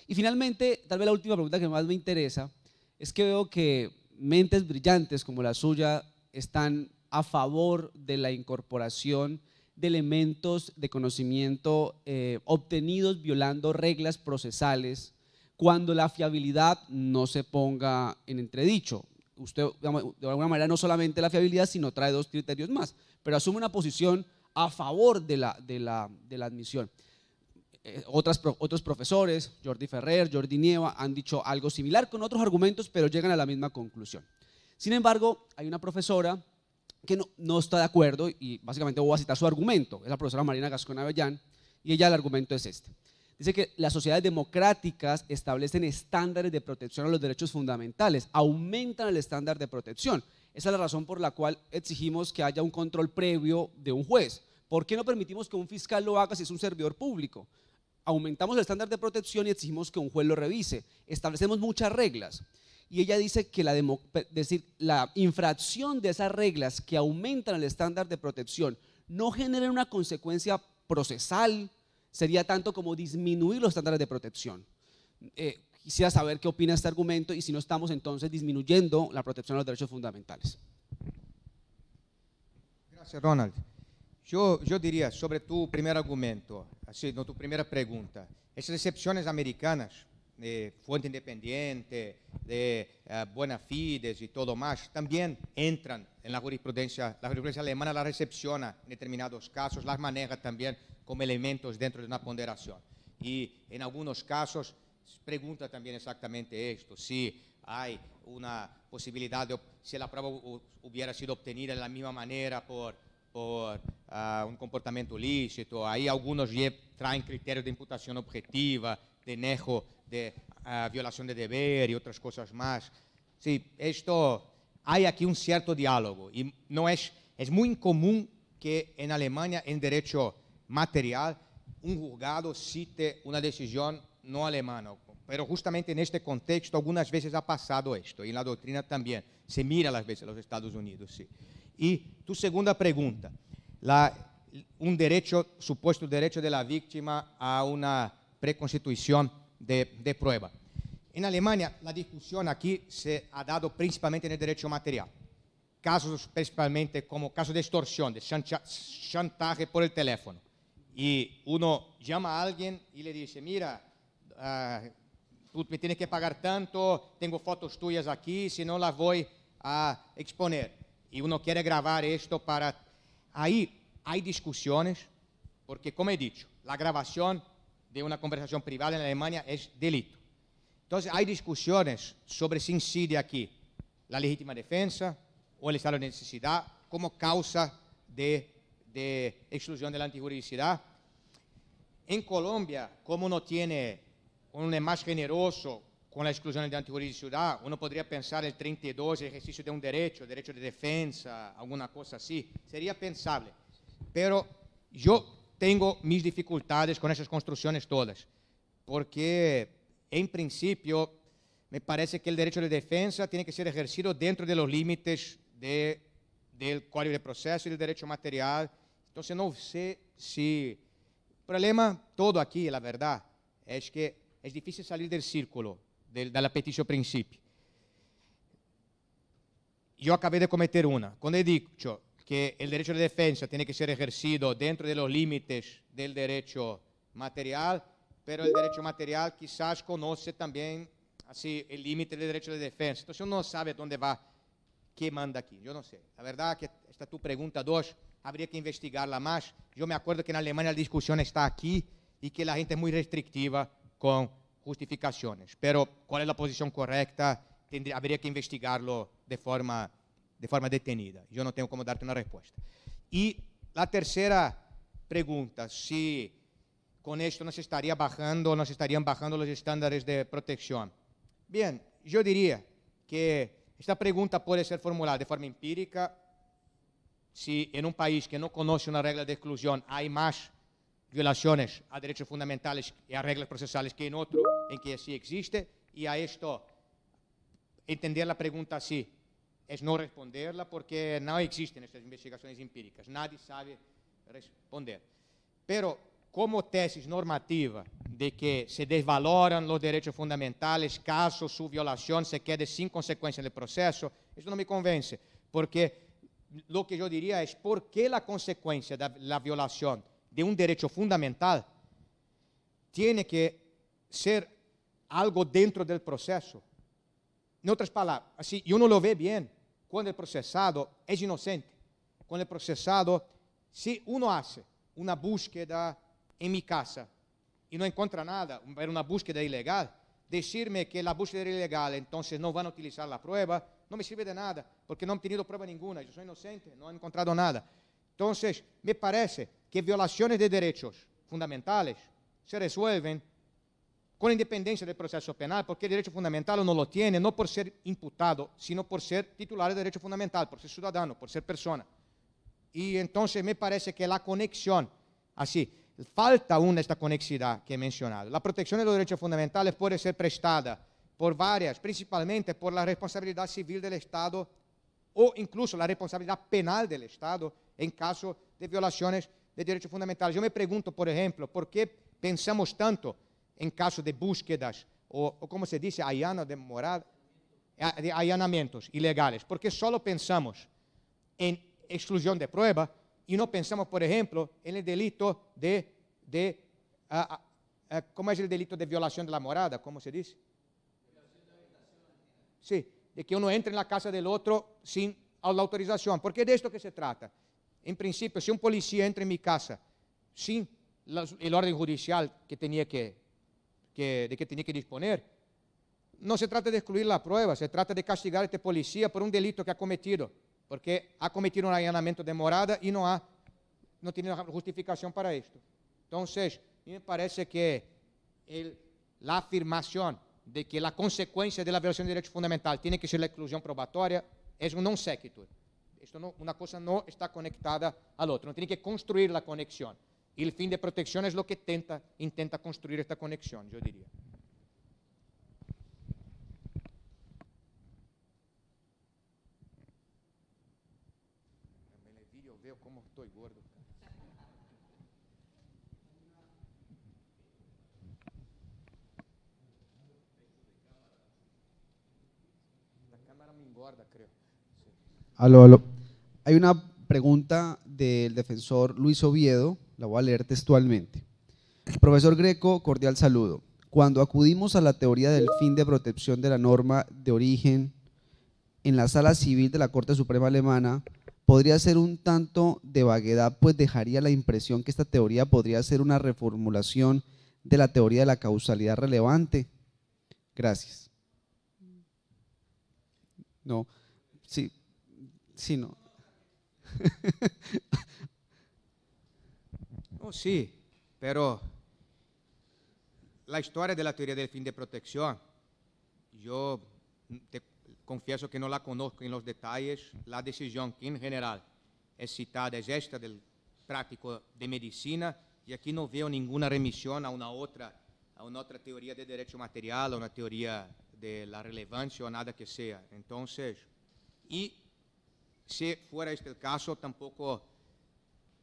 Y finalmente, tal vez la última pregunta que más me interesa, es que veo que mentes brillantes como la suya están a favor de la incorporación de elementos de conocimiento eh, obtenidos violando reglas procesales cuando la fiabilidad no se ponga en entredicho. Usted, de alguna manera, no solamente la fiabilidad, sino trae dos criterios más, pero asume una posición a favor de la, de la, admisión. Eh, otros profesores, Jordi Ferrer, Jordi Nieva, han dicho algo similar con otros argumentos, pero llegan a la misma conclusión. Sin embargo, hay una profesora que no, está de acuerdo y básicamente voy a citar su argumento, es la profesora Marina Gascon Avellán, y ella el argumento es este. Dice que las sociedades democráticas establecen estándares de protección a los derechos fundamentales, aumentan el estándar de protección. Esa es la razón por la cual exigimos que haya un control previo de un juez. ¿Por qué no permitimos que un fiscal lo haga si es un servidor público? Aumentamos el estándar de protección y exigimos que un juez lo revise. Establecemos muchas reglas. Y ella dice que la, la infracción de esas reglas que aumentan el estándar de protección no genera una consecuencia procesal, sería tanto como disminuir los estándares de protección. Eh, quisiera saber qué opina este argumento y si no estamos entonces disminuyendo la protección de los derechos fundamentales. Gracias, Ronald. Yo, yo diría sobre tu primer argumento, así, tu primera pregunta. Esas excepciones americanas de fuente independiente, de eh, buena fides y todo más, también entran en la jurisprudencia. La jurisprudencia alemana la recepciona en determinados casos, las maneja también como elementos dentro de una ponderación. Y en algunos casos pregunta también exactamente esto, si hay una posibilidad, de, si la prueba hubiera sido obtenida de la misma manera por, por ah, un comportamiento lícito, ahí algunos traen criterios de imputación objetiva, de nejo, de ah, violación de deber y otras cosas más. Sí, esto, hay aquí un cierto diálogo y no es, es muy común que en Alemania en derecho material, un juzgado cite una decisión no alemana. Pero justamente en este contexto algunas veces ha pasado esto, y en la doctrina también. Se mira las veces los Estados Unidos, Y tu segunda pregunta, un derecho, supuesto derecho de la víctima a una preconstitución de, prueba. En Alemania la discusión aquí se ha dado principalmente en el derecho material casos principalmente como caso de extorsión, de chantaje por el teléfono y uno llama a alguien y le dice, mira, ah, tú me tienes que pagar tanto, tengo fotos tuyas aquí, si no las voy a exponer. Y uno quiere grabar esto para... Ahí hay discusiones, porque como he dicho, la grabación de una conversación privada en Alemania es delito. Entonces hay discusiones sobre si incide aquí la legítima defensa o el estado de necesidad como causa de de exclusión de la antijuridicidad. En Colombia, como uno tiene un más generoso con la exclusión de antijuridicidad, uno podría pensar el 32, el ejercicio de un derecho, derecho de defensa, alguna cosa así, sería pensable. Pero yo tengo mis dificultades con esas construcciones todas, porque en principio me parece que el derecho de defensa tiene que ser ejercido dentro de los límites de, del código de proceso y del derecho material entonces no sé si... El problema todo aquí, la verdad, es que es difícil salir del círculo, del, del apeticio principio. Yo acabé de cometer una. Cuando he dicho que el derecho de defensa tiene que ser ejercido dentro de los límites del derecho material, pero el derecho material quizás conoce también así el límite del derecho de defensa. Entonces uno no sabe dónde va, qué manda aquí. Yo no sé. La verdad que esta tu pregunta dos habría que investigarla más. Yo me acuerdo que en Alemania la discusión está aquí y que la gente es muy restrictiva con justificaciones. Pero cuál es la posición correcta, Tendría, habría que investigarlo de forma, de forma detenida. Yo no tengo como darte una respuesta. Y la tercera pregunta, si con esto nos estaría bajando, nos estarían bajando los estándares de protección. Bien, yo diría que esta pregunta puede ser formulada de forma empírica se em um país que não conoce uma regra de exclusão há mais violações a direitos fundamentais e a regras processuais que em outro em que assim existe. e a isto entender a pergunta assim é não responderla porque não existem essas investigações empíricas, nadie sabe responder. Pero como tese normativa de que se desvaloram os direitos fundamentais caso sua violação se quede sem consequência no processo isso não me convence, porque lo que yo diría es, ¿por qué la consecuencia de la violación de un derecho fundamental tiene que ser algo dentro del proceso? En otras palabras, así, y uno lo ve bien, cuando el procesado es inocente, cuando el procesado, si uno hace una búsqueda en mi casa y no encuentra nada, era una búsqueda ilegal, decirme que la búsqueda era ilegal, entonces no van a utilizar la prueba, no me sirve de nada, porque no han tenido prueba ninguna, yo soy inocente, no han encontrado nada. Entonces, me parece que violaciones de derechos fundamentales se resuelven con independencia del proceso penal, porque el derecho fundamental no lo tiene no por ser imputado, sino por ser titular de derecho fundamental, por ser ciudadano, por ser persona. Y entonces me parece que la conexión, así, falta aún esta conexidad que he mencionado. La protección de los derechos fundamentales puede ser prestada por varias, principalmente por la responsabilidad civil del Estado o incluso la responsabilidad penal del Estado en caso de violaciones de derechos fundamentales. Yo me pregunto, por ejemplo, ¿por qué pensamos tanto en caso de búsquedas o, como se dice, de allanamientos ilegales? Porque solo pensamos en exclusión de prueba y no pensamos, por ejemplo, en el delito de, de ¿cómo es el delito de violación de la morada? ¿Cómo se dice? Sí, de que uno entre en la casa del otro sin la autorización. Porque de esto que se trata. En principio, si un policía entra en mi casa sin el orden judicial que tenía que, que, de que tenía que disponer, no se trata de excluir la prueba, se trata de castigar a este policía por un delito que ha cometido porque ha cometido um allanamento de morada e não há, não tem justificação para isto. Então, me parece que a afirmação de que a consequência da violação de direitos fundamentais tem que ser a exclusão probatória é um non sequitur. Isto não, uma coisa não está conectada à outra, não tem que construir a conexão. E o fim de proteção é o que tenta, intenta construir esta conexão, eu diria. Hay una pregunta del defensor Luis Oviedo, la voy a leer textualmente. Profesor Greco, cordial saludo. Cuando acudimos a la teoría del fin de protección de la norma de origen en la sala civil de la Corte Suprema Alemana, podría ser un tanto de vaguedad, pues dejaría la impresión que esta teoría podría ser una reformulación de la teoría de la causalidad relevante. Gracias. No, sí, sí, no. Oh, sí, pero la historia de la teoría del fin de protección, yo te confieso que no la conozco en los detalles. La decisión que en general es citada es esta del práctico de medicina, y aquí no veo ninguna remisión a una otra, a una otra teoría de derecho material, a una teoría de la relevancia o nada que sea. Entonces, y si fuera este el caso, tampoco,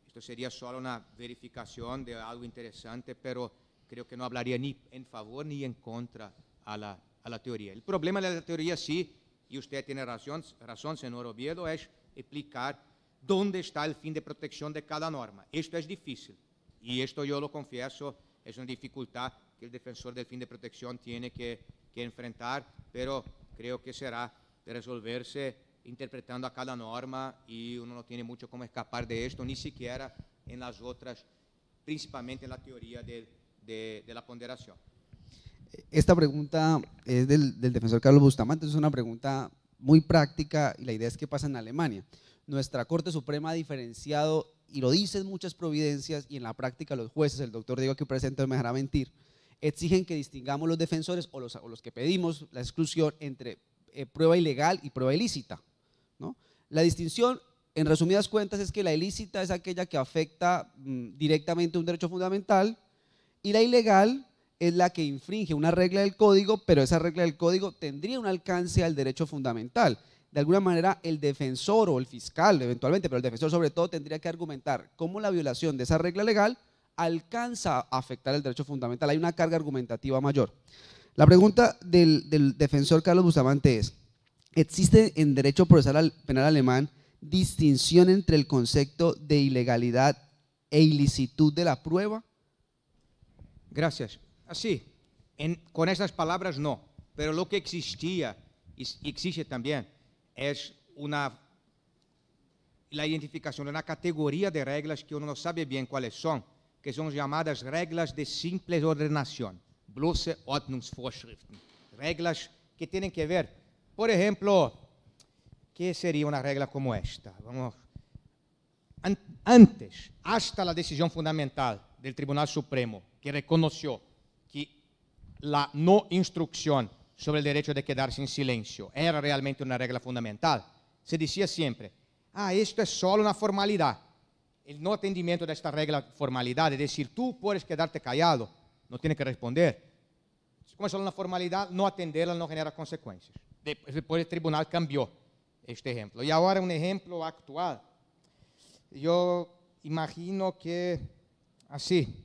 esto sería solo una verificación de algo interesante, pero creo que no hablaría ni en favor ni en contra a la, a la teoría. El problema de la teoría, sí, y usted tiene razón, razón, señor Oviedo, es explicar dónde está el fin de protección de cada norma. Esto es difícil, y esto yo lo confieso, es una dificultad que el defensor del fin de protección tiene que que enfrentar, pero creo que será de resolverse interpretando a cada norma y uno no tiene mucho cómo escapar de esto, ni siquiera en las otras, principalmente en la teoría de, la ponderación. Esta pregunta es del, defensor Carlos Bustamante, es una pregunta muy práctica y la idea es que pasa en Alemania. Nuestra Corte Suprema ha diferenciado, y lo dicen muchas providencias, y en la práctica los jueces, el doctor Diego que presenta me dejará mentir, exigen que distingamos los defensores o los, que pedimos la exclusión entre eh, prueba ilegal y prueba ilícita. La distinción, en resumidas cuentas, es que la ilícita es aquella que afecta mm, directamente un derecho fundamental y la ilegal es la que infringe una regla del código, pero esa regla del código tendría un alcance al derecho fundamental. De alguna manera, el defensor o el fiscal, eventualmente, pero el defensor sobre todo tendría que argumentar cómo la violación de esa regla legal alcanza a afectar el derecho fundamental. Hay una carga argumentativa mayor. La pregunta del, defensor Carlos Bustamante es, ¿existe en derecho procesal penal alemán distinción entre el concepto de ilegalidad e ilicitud de la prueba? Gracias. Así, ah, con esas palabras no, pero lo que existía y existe también es una la identificación de una categoría de reglas que uno no sabe bien cuáles son que são chamadas regras de simples ordenação, bloße Ordnungsvorschriften. Regras que têm que ver, por exemplo, que seria uma regra como esta? Vamos. Antes, hasta a decisão fundamental do Tribunal Supremo, que reconheceu que a não instrução sobre o direito de quedar-se em silêncio era realmente uma regra fundamental, se dizia sempre: ah, isto é só uma formalidade el no atendimiento de esta regla formalidad, es decir, tú puedes quedarte callado, no tienes que responder. Como es una formalidad, no atenderla no genera consecuencias. Después el tribunal cambió este ejemplo. Y ahora un ejemplo actual. Yo imagino que así,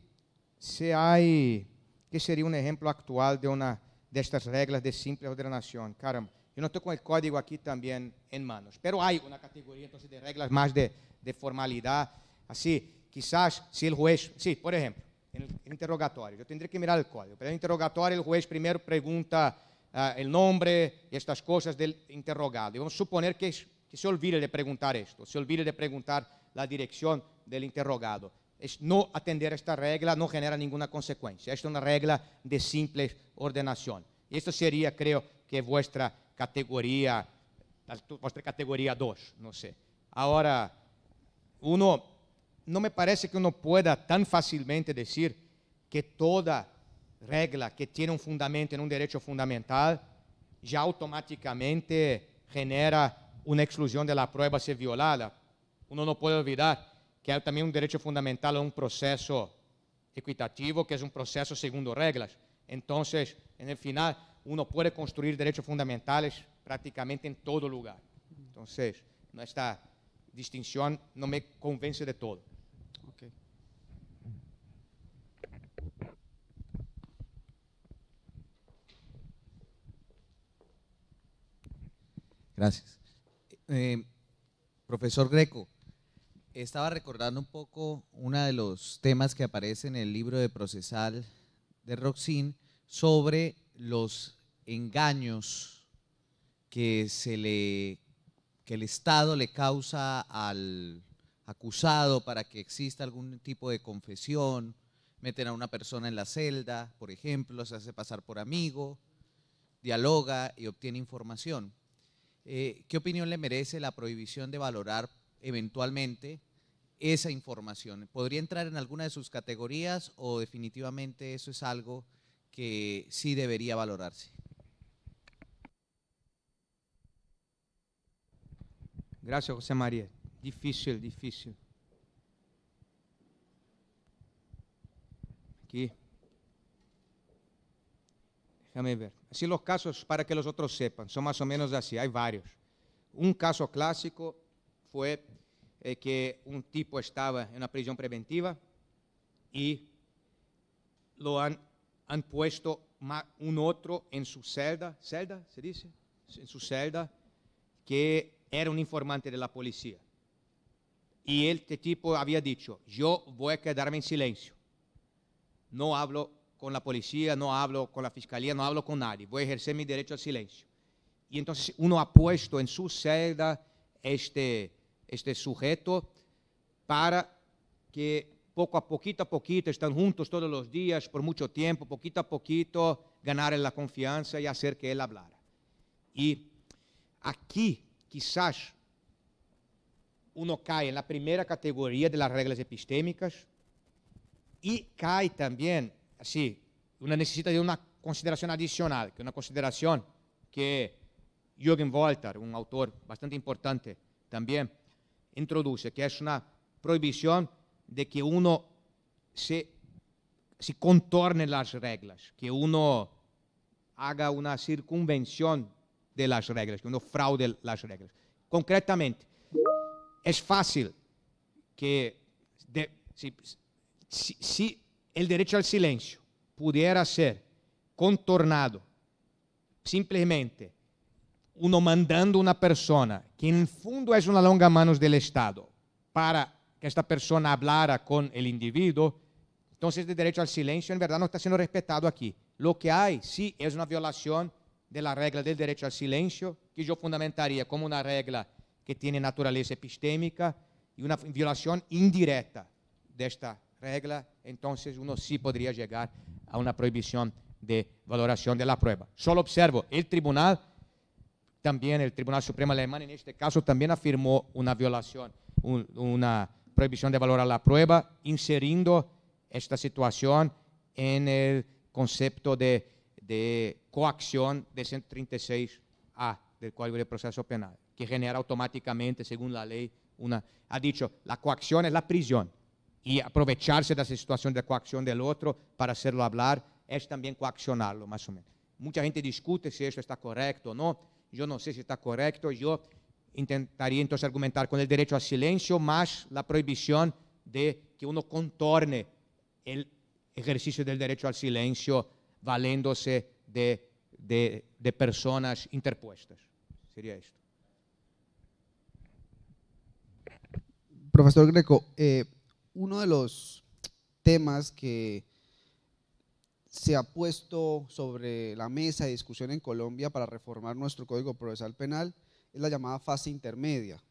si hay, que sería un ejemplo actual de una de estas reglas de simple ordenación. Caramba, yo no tengo con el código aquí también en manos, pero hay una categoría entonces de reglas más de, de formalidad Así, quizás si el juez, sí, por ejemplo, en el interrogatorio, yo tendría que mirar el código, pero en el interrogatorio el juez primero pregunta ah, el nombre y estas cosas del interrogado. Y vamos a suponer que, se olvide de preguntar esto, se olvide de preguntar la dirección del interrogado. Es no atender esta regla no genera ninguna consecuencia. Esta es una regla de simple ordenación. Y esto sería, creo, que vuestra categoría, vuestra categoría 2, no sé. Ahora, uno no me parece que uno pueda tan fácilmente decir que toda regla que tiene un fundamento en un derecho fundamental ya automáticamente genera una exclusión de la prueba ser violada. Uno no puede olvidar que hay también un derecho fundamental a un proceso equitativo, que es un proceso segundo reglas. Entonces, en el final, uno puede construir derechos fundamentales prácticamente en todo lugar. Entonces, esta distinción no me convence de todo. Gracias. Eh, profesor Greco, estaba recordando un poco uno de los temas que aparece en el libro de procesal de Roxin sobre los engaños que, se que el Estado le causa al acusado para que exista algún tipo de confesión, meten a una persona en la celda, por ejemplo, se hace pasar por amigo, dialoga y obtiene información. Eh, ¿qué opinión le merece la prohibición de valorar eventualmente esa información? ¿Podría entrar en alguna de sus categorías o definitivamente eso es algo que sí debería valorarse? Gracias, José María. Difícil, difícil. Aquí. Déjame ver. Así los casos para que los otros sepan. Son más o menos así. Hay varios. Un caso clásico fue eh, que un tipo estaba en una prisión preventiva y lo han, han puesto un otro en su celda, celda se dice, en su celda, que era un informante de la policía. Y este tipo había dicho, yo voy a quedarme en silencio, no hablo con la policía, no hablo con la fiscalía, no hablo con nadie, voy a ejercer mi derecho al silencio. Y entonces uno ha puesto en su celda este, este sujeto para que poco a poquito a poquito están juntos todos los días por mucho tiempo, poquito a poquito ganar la confianza y hacer que él hablara. Y aquí quizás uno cae en la primera categoría de las reglas epistémicas y cae también así, una necesita de una consideración adicional, que una consideración que Jürgen Wolter, un autor bastante importante, también introduce, que es una prohibición de que uno se, contorne las reglas, que uno haga una circunvención de las reglas, que uno fraude las reglas. Concretamente, es fácil que si el derecho al silencio pudiera ser contornado simplemente uno mandando una persona que en el fondo es una longa manos del Estado para que esta persona hablara con el individuo, entonces el derecho al silencio en verdad no está siendo respetado aquí. Lo que hay sí es una violación de la regla del derecho al silencio, que yo fundamentaría como una regla que tiene naturaleza epistémica y una violación indirecta de esta regla, entonces uno sí podría llegar a una prohibición de valoración de la prueba. Solo observo, el tribunal, también el Tribunal Supremo Alemán en este caso también afirmó una violación, una prohibición de valorar la prueba, inseriendo esta situación en el concepto de, coacción de 136A del Código de Proceso Penal, que genera automáticamente, según la ley, una... Ha dicho, la coacción es la prisión, y aprovecharse de esa situación de coacción del otro para hacerlo hablar, es también coaccionarlo, más o menos. Mucha gente discute si esto está correcto o no. Yo no sé si está correcto. Yo intentaría entonces argumentar con el derecho al silencio más la prohibición de que uno contorne el ejercicio del derecho al silencio valiéndose de, de, personas interpuestas. Sería esto. Profesor Greco, eh, uno de los temas que se ha puesto sobre la mesa de discusión en Colombia para reformar nuestro Código Procesal Penal es la llamada fase intermedia.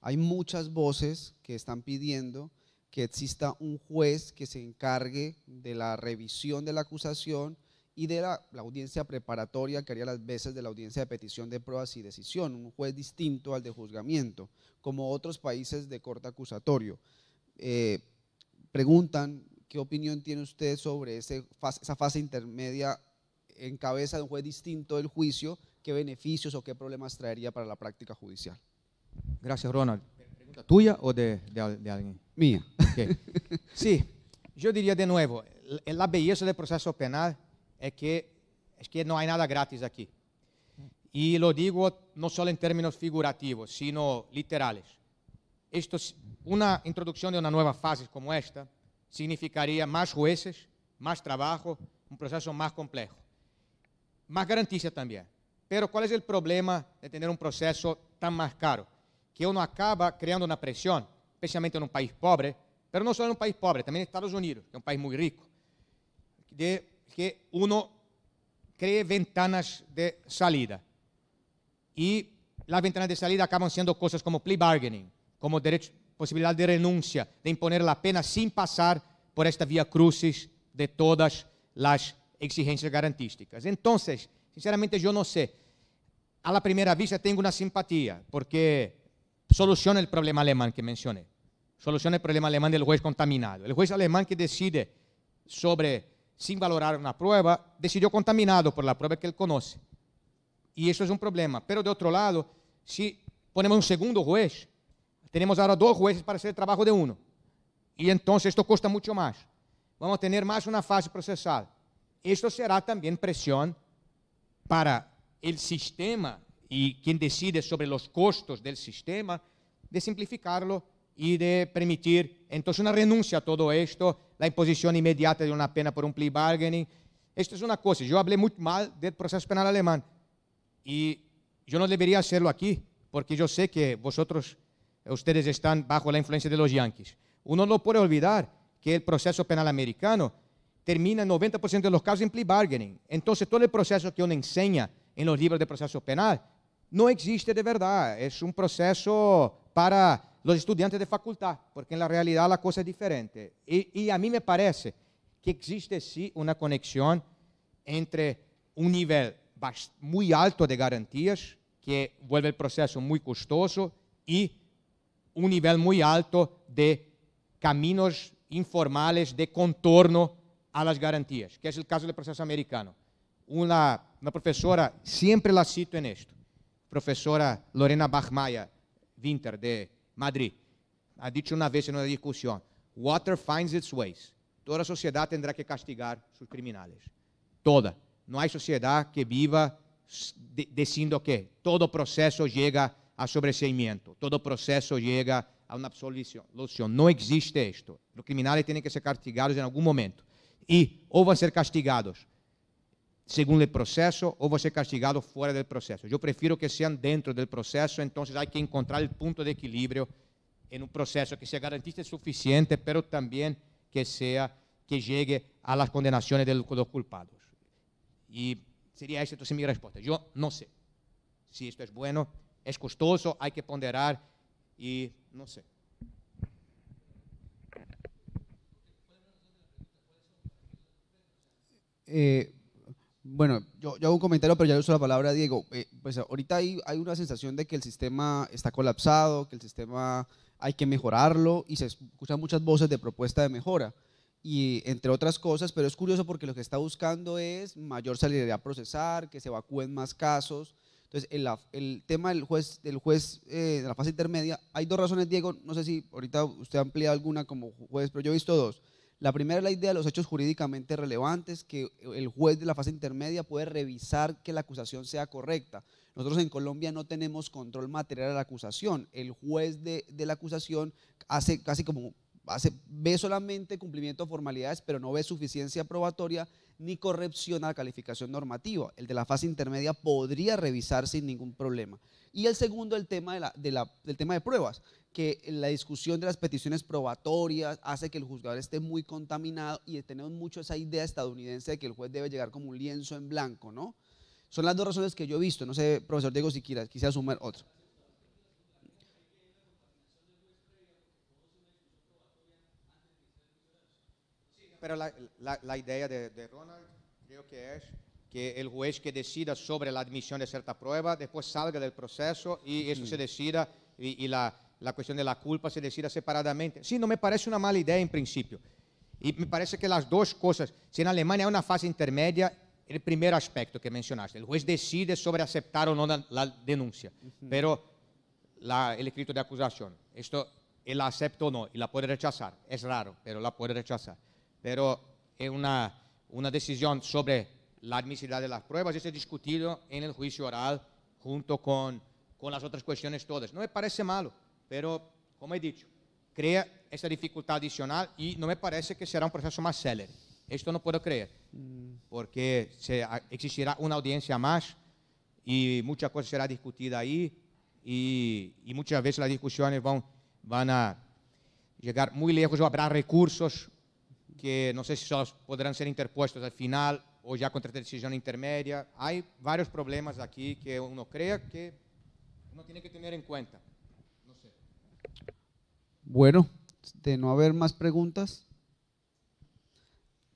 Hay muchas voces que están pidiendo que exista un juez que se encargue de la revisión de la acusación y de la, audiencia preparatoria que haría las veces de la audiencia de petición de pruebas y decisión, un juez distinto al de juzgamiento, como otros países de corte acusatorio. Eh, preguntan qué opinión tiene usted sobre ese, esa fase intermedia en cabeza de un juez distinto del juicio, qué beneficios o qué problemas traería para la práctica judicial. Gracias, Ronald. ¿Pregunta tuya o de, de, alguien? Mía. sí, yo diría de nuevo, la belleza del proceso penal es que, es que no hay nada gratis aquí. Y lo digo no solo en términos figurativos, sino literales. Esto una introducción de una nueva fase como esta significaría más jueces, más trabajo, un proceso más complejo. Más garantía también. Pero ¿cuál es el problema de tener un proceso tan más caro? Que uno acaba creando una presión, especialmente en un país pobre, pero no solo en un país pobre, también en Estados Unidos, que es un país muy rico, de que uno cree ventanas de salida. Y las ventanas de salida acaban siendo cosas como plea bargaining, como derechos posibilidad de renuncia, de imponer la pena sin pasar por esta vía crucis de todas las exigencias garantísticas. Entonces, sinceramente yo no sé, a la primera vista tengo una simpatía porque soluciona el problema alemán que mencioné, soluciona el problema alemán del juez contaminado. El juez alemán que decide sobre, sin valorar una prueba, decidió contaminado por la prueba que él conoce. Y eso es un problema. Pero de otro lado, si ponemos un segundo juez, tenemos ahora dos jueces para hacer el trabajo de uno. Y entonces esto cuesta mucho más. Vamos a tener más una fase procesal. Esto será también presión para el sistema y quien decide sobre los costos del sistema, de simplificarlo y de permitir entonces una renuncia a todo esto, la imposición inmediata de una pena por un plea bargaining. Esto es una cosa, yo hablé muy mal del proceso penal alemán y yo no debería hacerlo aquí porque yo sé que vosotros ustedes están bajo la influencia de los yanquis. Uno no puede olvidar que el proceso penal americano termina en 90% de los casos en plea bargaining. Entonces, todo el proceso que uno enseña en los libros de proceso penal no existe de verdad. Es un proceso para los estudiantes de facultad, porque en la realidad la cosa es diferente. Y, y a mí me parece que existe sí una conexión entre un nivel muy alto de garantías que vuelve el proceso muy costoso y un nível muito alto de caminhos informales de contorno a las garantías, que é o caso del processo americano. Una, una sempre la cito en esto, professora Lorena Bachmaya Winter de Madrid, ha dicho una vez en una discusión, water finds its ways. Toda sociedade terá que castigar sus criminales. Toda. Não há sociedade que viva dizendo que todo proceso llega sobrecimiento. Todo processo chega a uma absolução. não existe esto. os criminales têm que ser castigados em algum momento. e ou vão ser castigados según o processo ou vão ser castigados fuera do processo eu prefiro que sejam dentro do processo então há que encontrar o ponto de equilibrio em um processo que sea garantista suficiente, mas também que seja que llegue a las dos culpados. e seria esta entonces mi respuesta. Yo no sé si esto es é bueno, Es costoso, hay que ponderar y no sé. Eh, bueno, yo, hago un comentario, pero ya uso la palabra, Diego. Eh, pues ahorita hay, hay, una sensación de que el sistema está colapsado, que el sistema hay que mejorarlo y se escuchan muchas voces de propuesta de mejora, y entre otras cosas, pero es curioso porque lo que está buscando es mayor salida a procesar, que se evacúen más casos, entonces, el, tema del juez, del juez eh, de la fase intermedia, hay dos razones, Diego, no sé si ahorita usted ha ampliado alguna como juez, pero yo he visto dos. La primera es la idea de los hechos jurídicamente relevantes, que el juez de la fase intermedia puede revisar que la acusación sea correcta. Nosotros en Colombia no tenemos control material de la acusación. El juez de, la acusación hace casi como ve solamente cumplimiento de formalidades, pero no ve suficiencia probatoria ni corrección a la calificación normativa. El de la fase intermedia podría revisar sin ningún problema. Y el segundo, el tema de, la, de la, del tema de pruebas, que la discusión de las peticiones probatorias hace que el juzgador esté muy contaminado y tenemos mucho esa idea estadounidense de que el juez debe llegar como un lienzo en blanco, ¿no? Son las dos razones que yo he visto. No sé, profesor Diego, si quieras, quisiera sumar otro. pero la, idea de, Ronald creo que es que el juez que decida sobre la admisión de cierta prueba después salga del proceso y eso se decida y, la, cuestión de la culpa se decida separadamente. Sí, no me parece una mala idea en principio. Y me parece que las dos cosas, si en Alemania hay una fase intermedia, el primer aspecto que mencionaste, el juez decide sobre aceptar o no la, denuncia, pero el escrito de acusación, esto él la acepta o no y la puede rechazar. Es raro, pero la puede rechazar pero es una, decisión sobre la admisibilidad de las pruebas y se discutido en el juicio oral junto con, las otras cuestiones todas. No me parece malo, pero como he dicho, crea esta dificultad adicional y no me parece que será un proceso más célebre. Esto no puedo creer, mm. porque se, existirá una audiencia más y muchas cosas será discutida ahí y, muchas veces las discusiones van, van a llegar muy lejos o habrá recursos que no sé si podrán ser interpuestos al final o ya contra decisión intermedia. Hay varios problemas aquí que uno crea que uno tiene que tener en cuenta. No Bueno, de no haber más preguntas.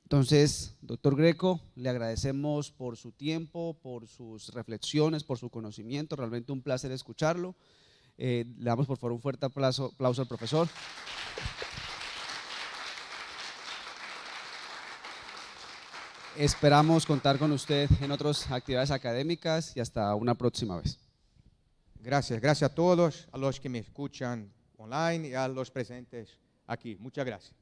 Entonces, doctor Greco, le agradecemos por su tiempo, por sus reflexiones, por su conocimiento. Realmente un placer escucharlo. Eh, le damos por favor un fuerte aplauso, aplauso al profesor. Esperamos contar con usted en otras actividades académicas y hasta una próxima vez. Gracias, gracias a todos, a los que me escuchan online y a los presentes aquí. Muchas gracias.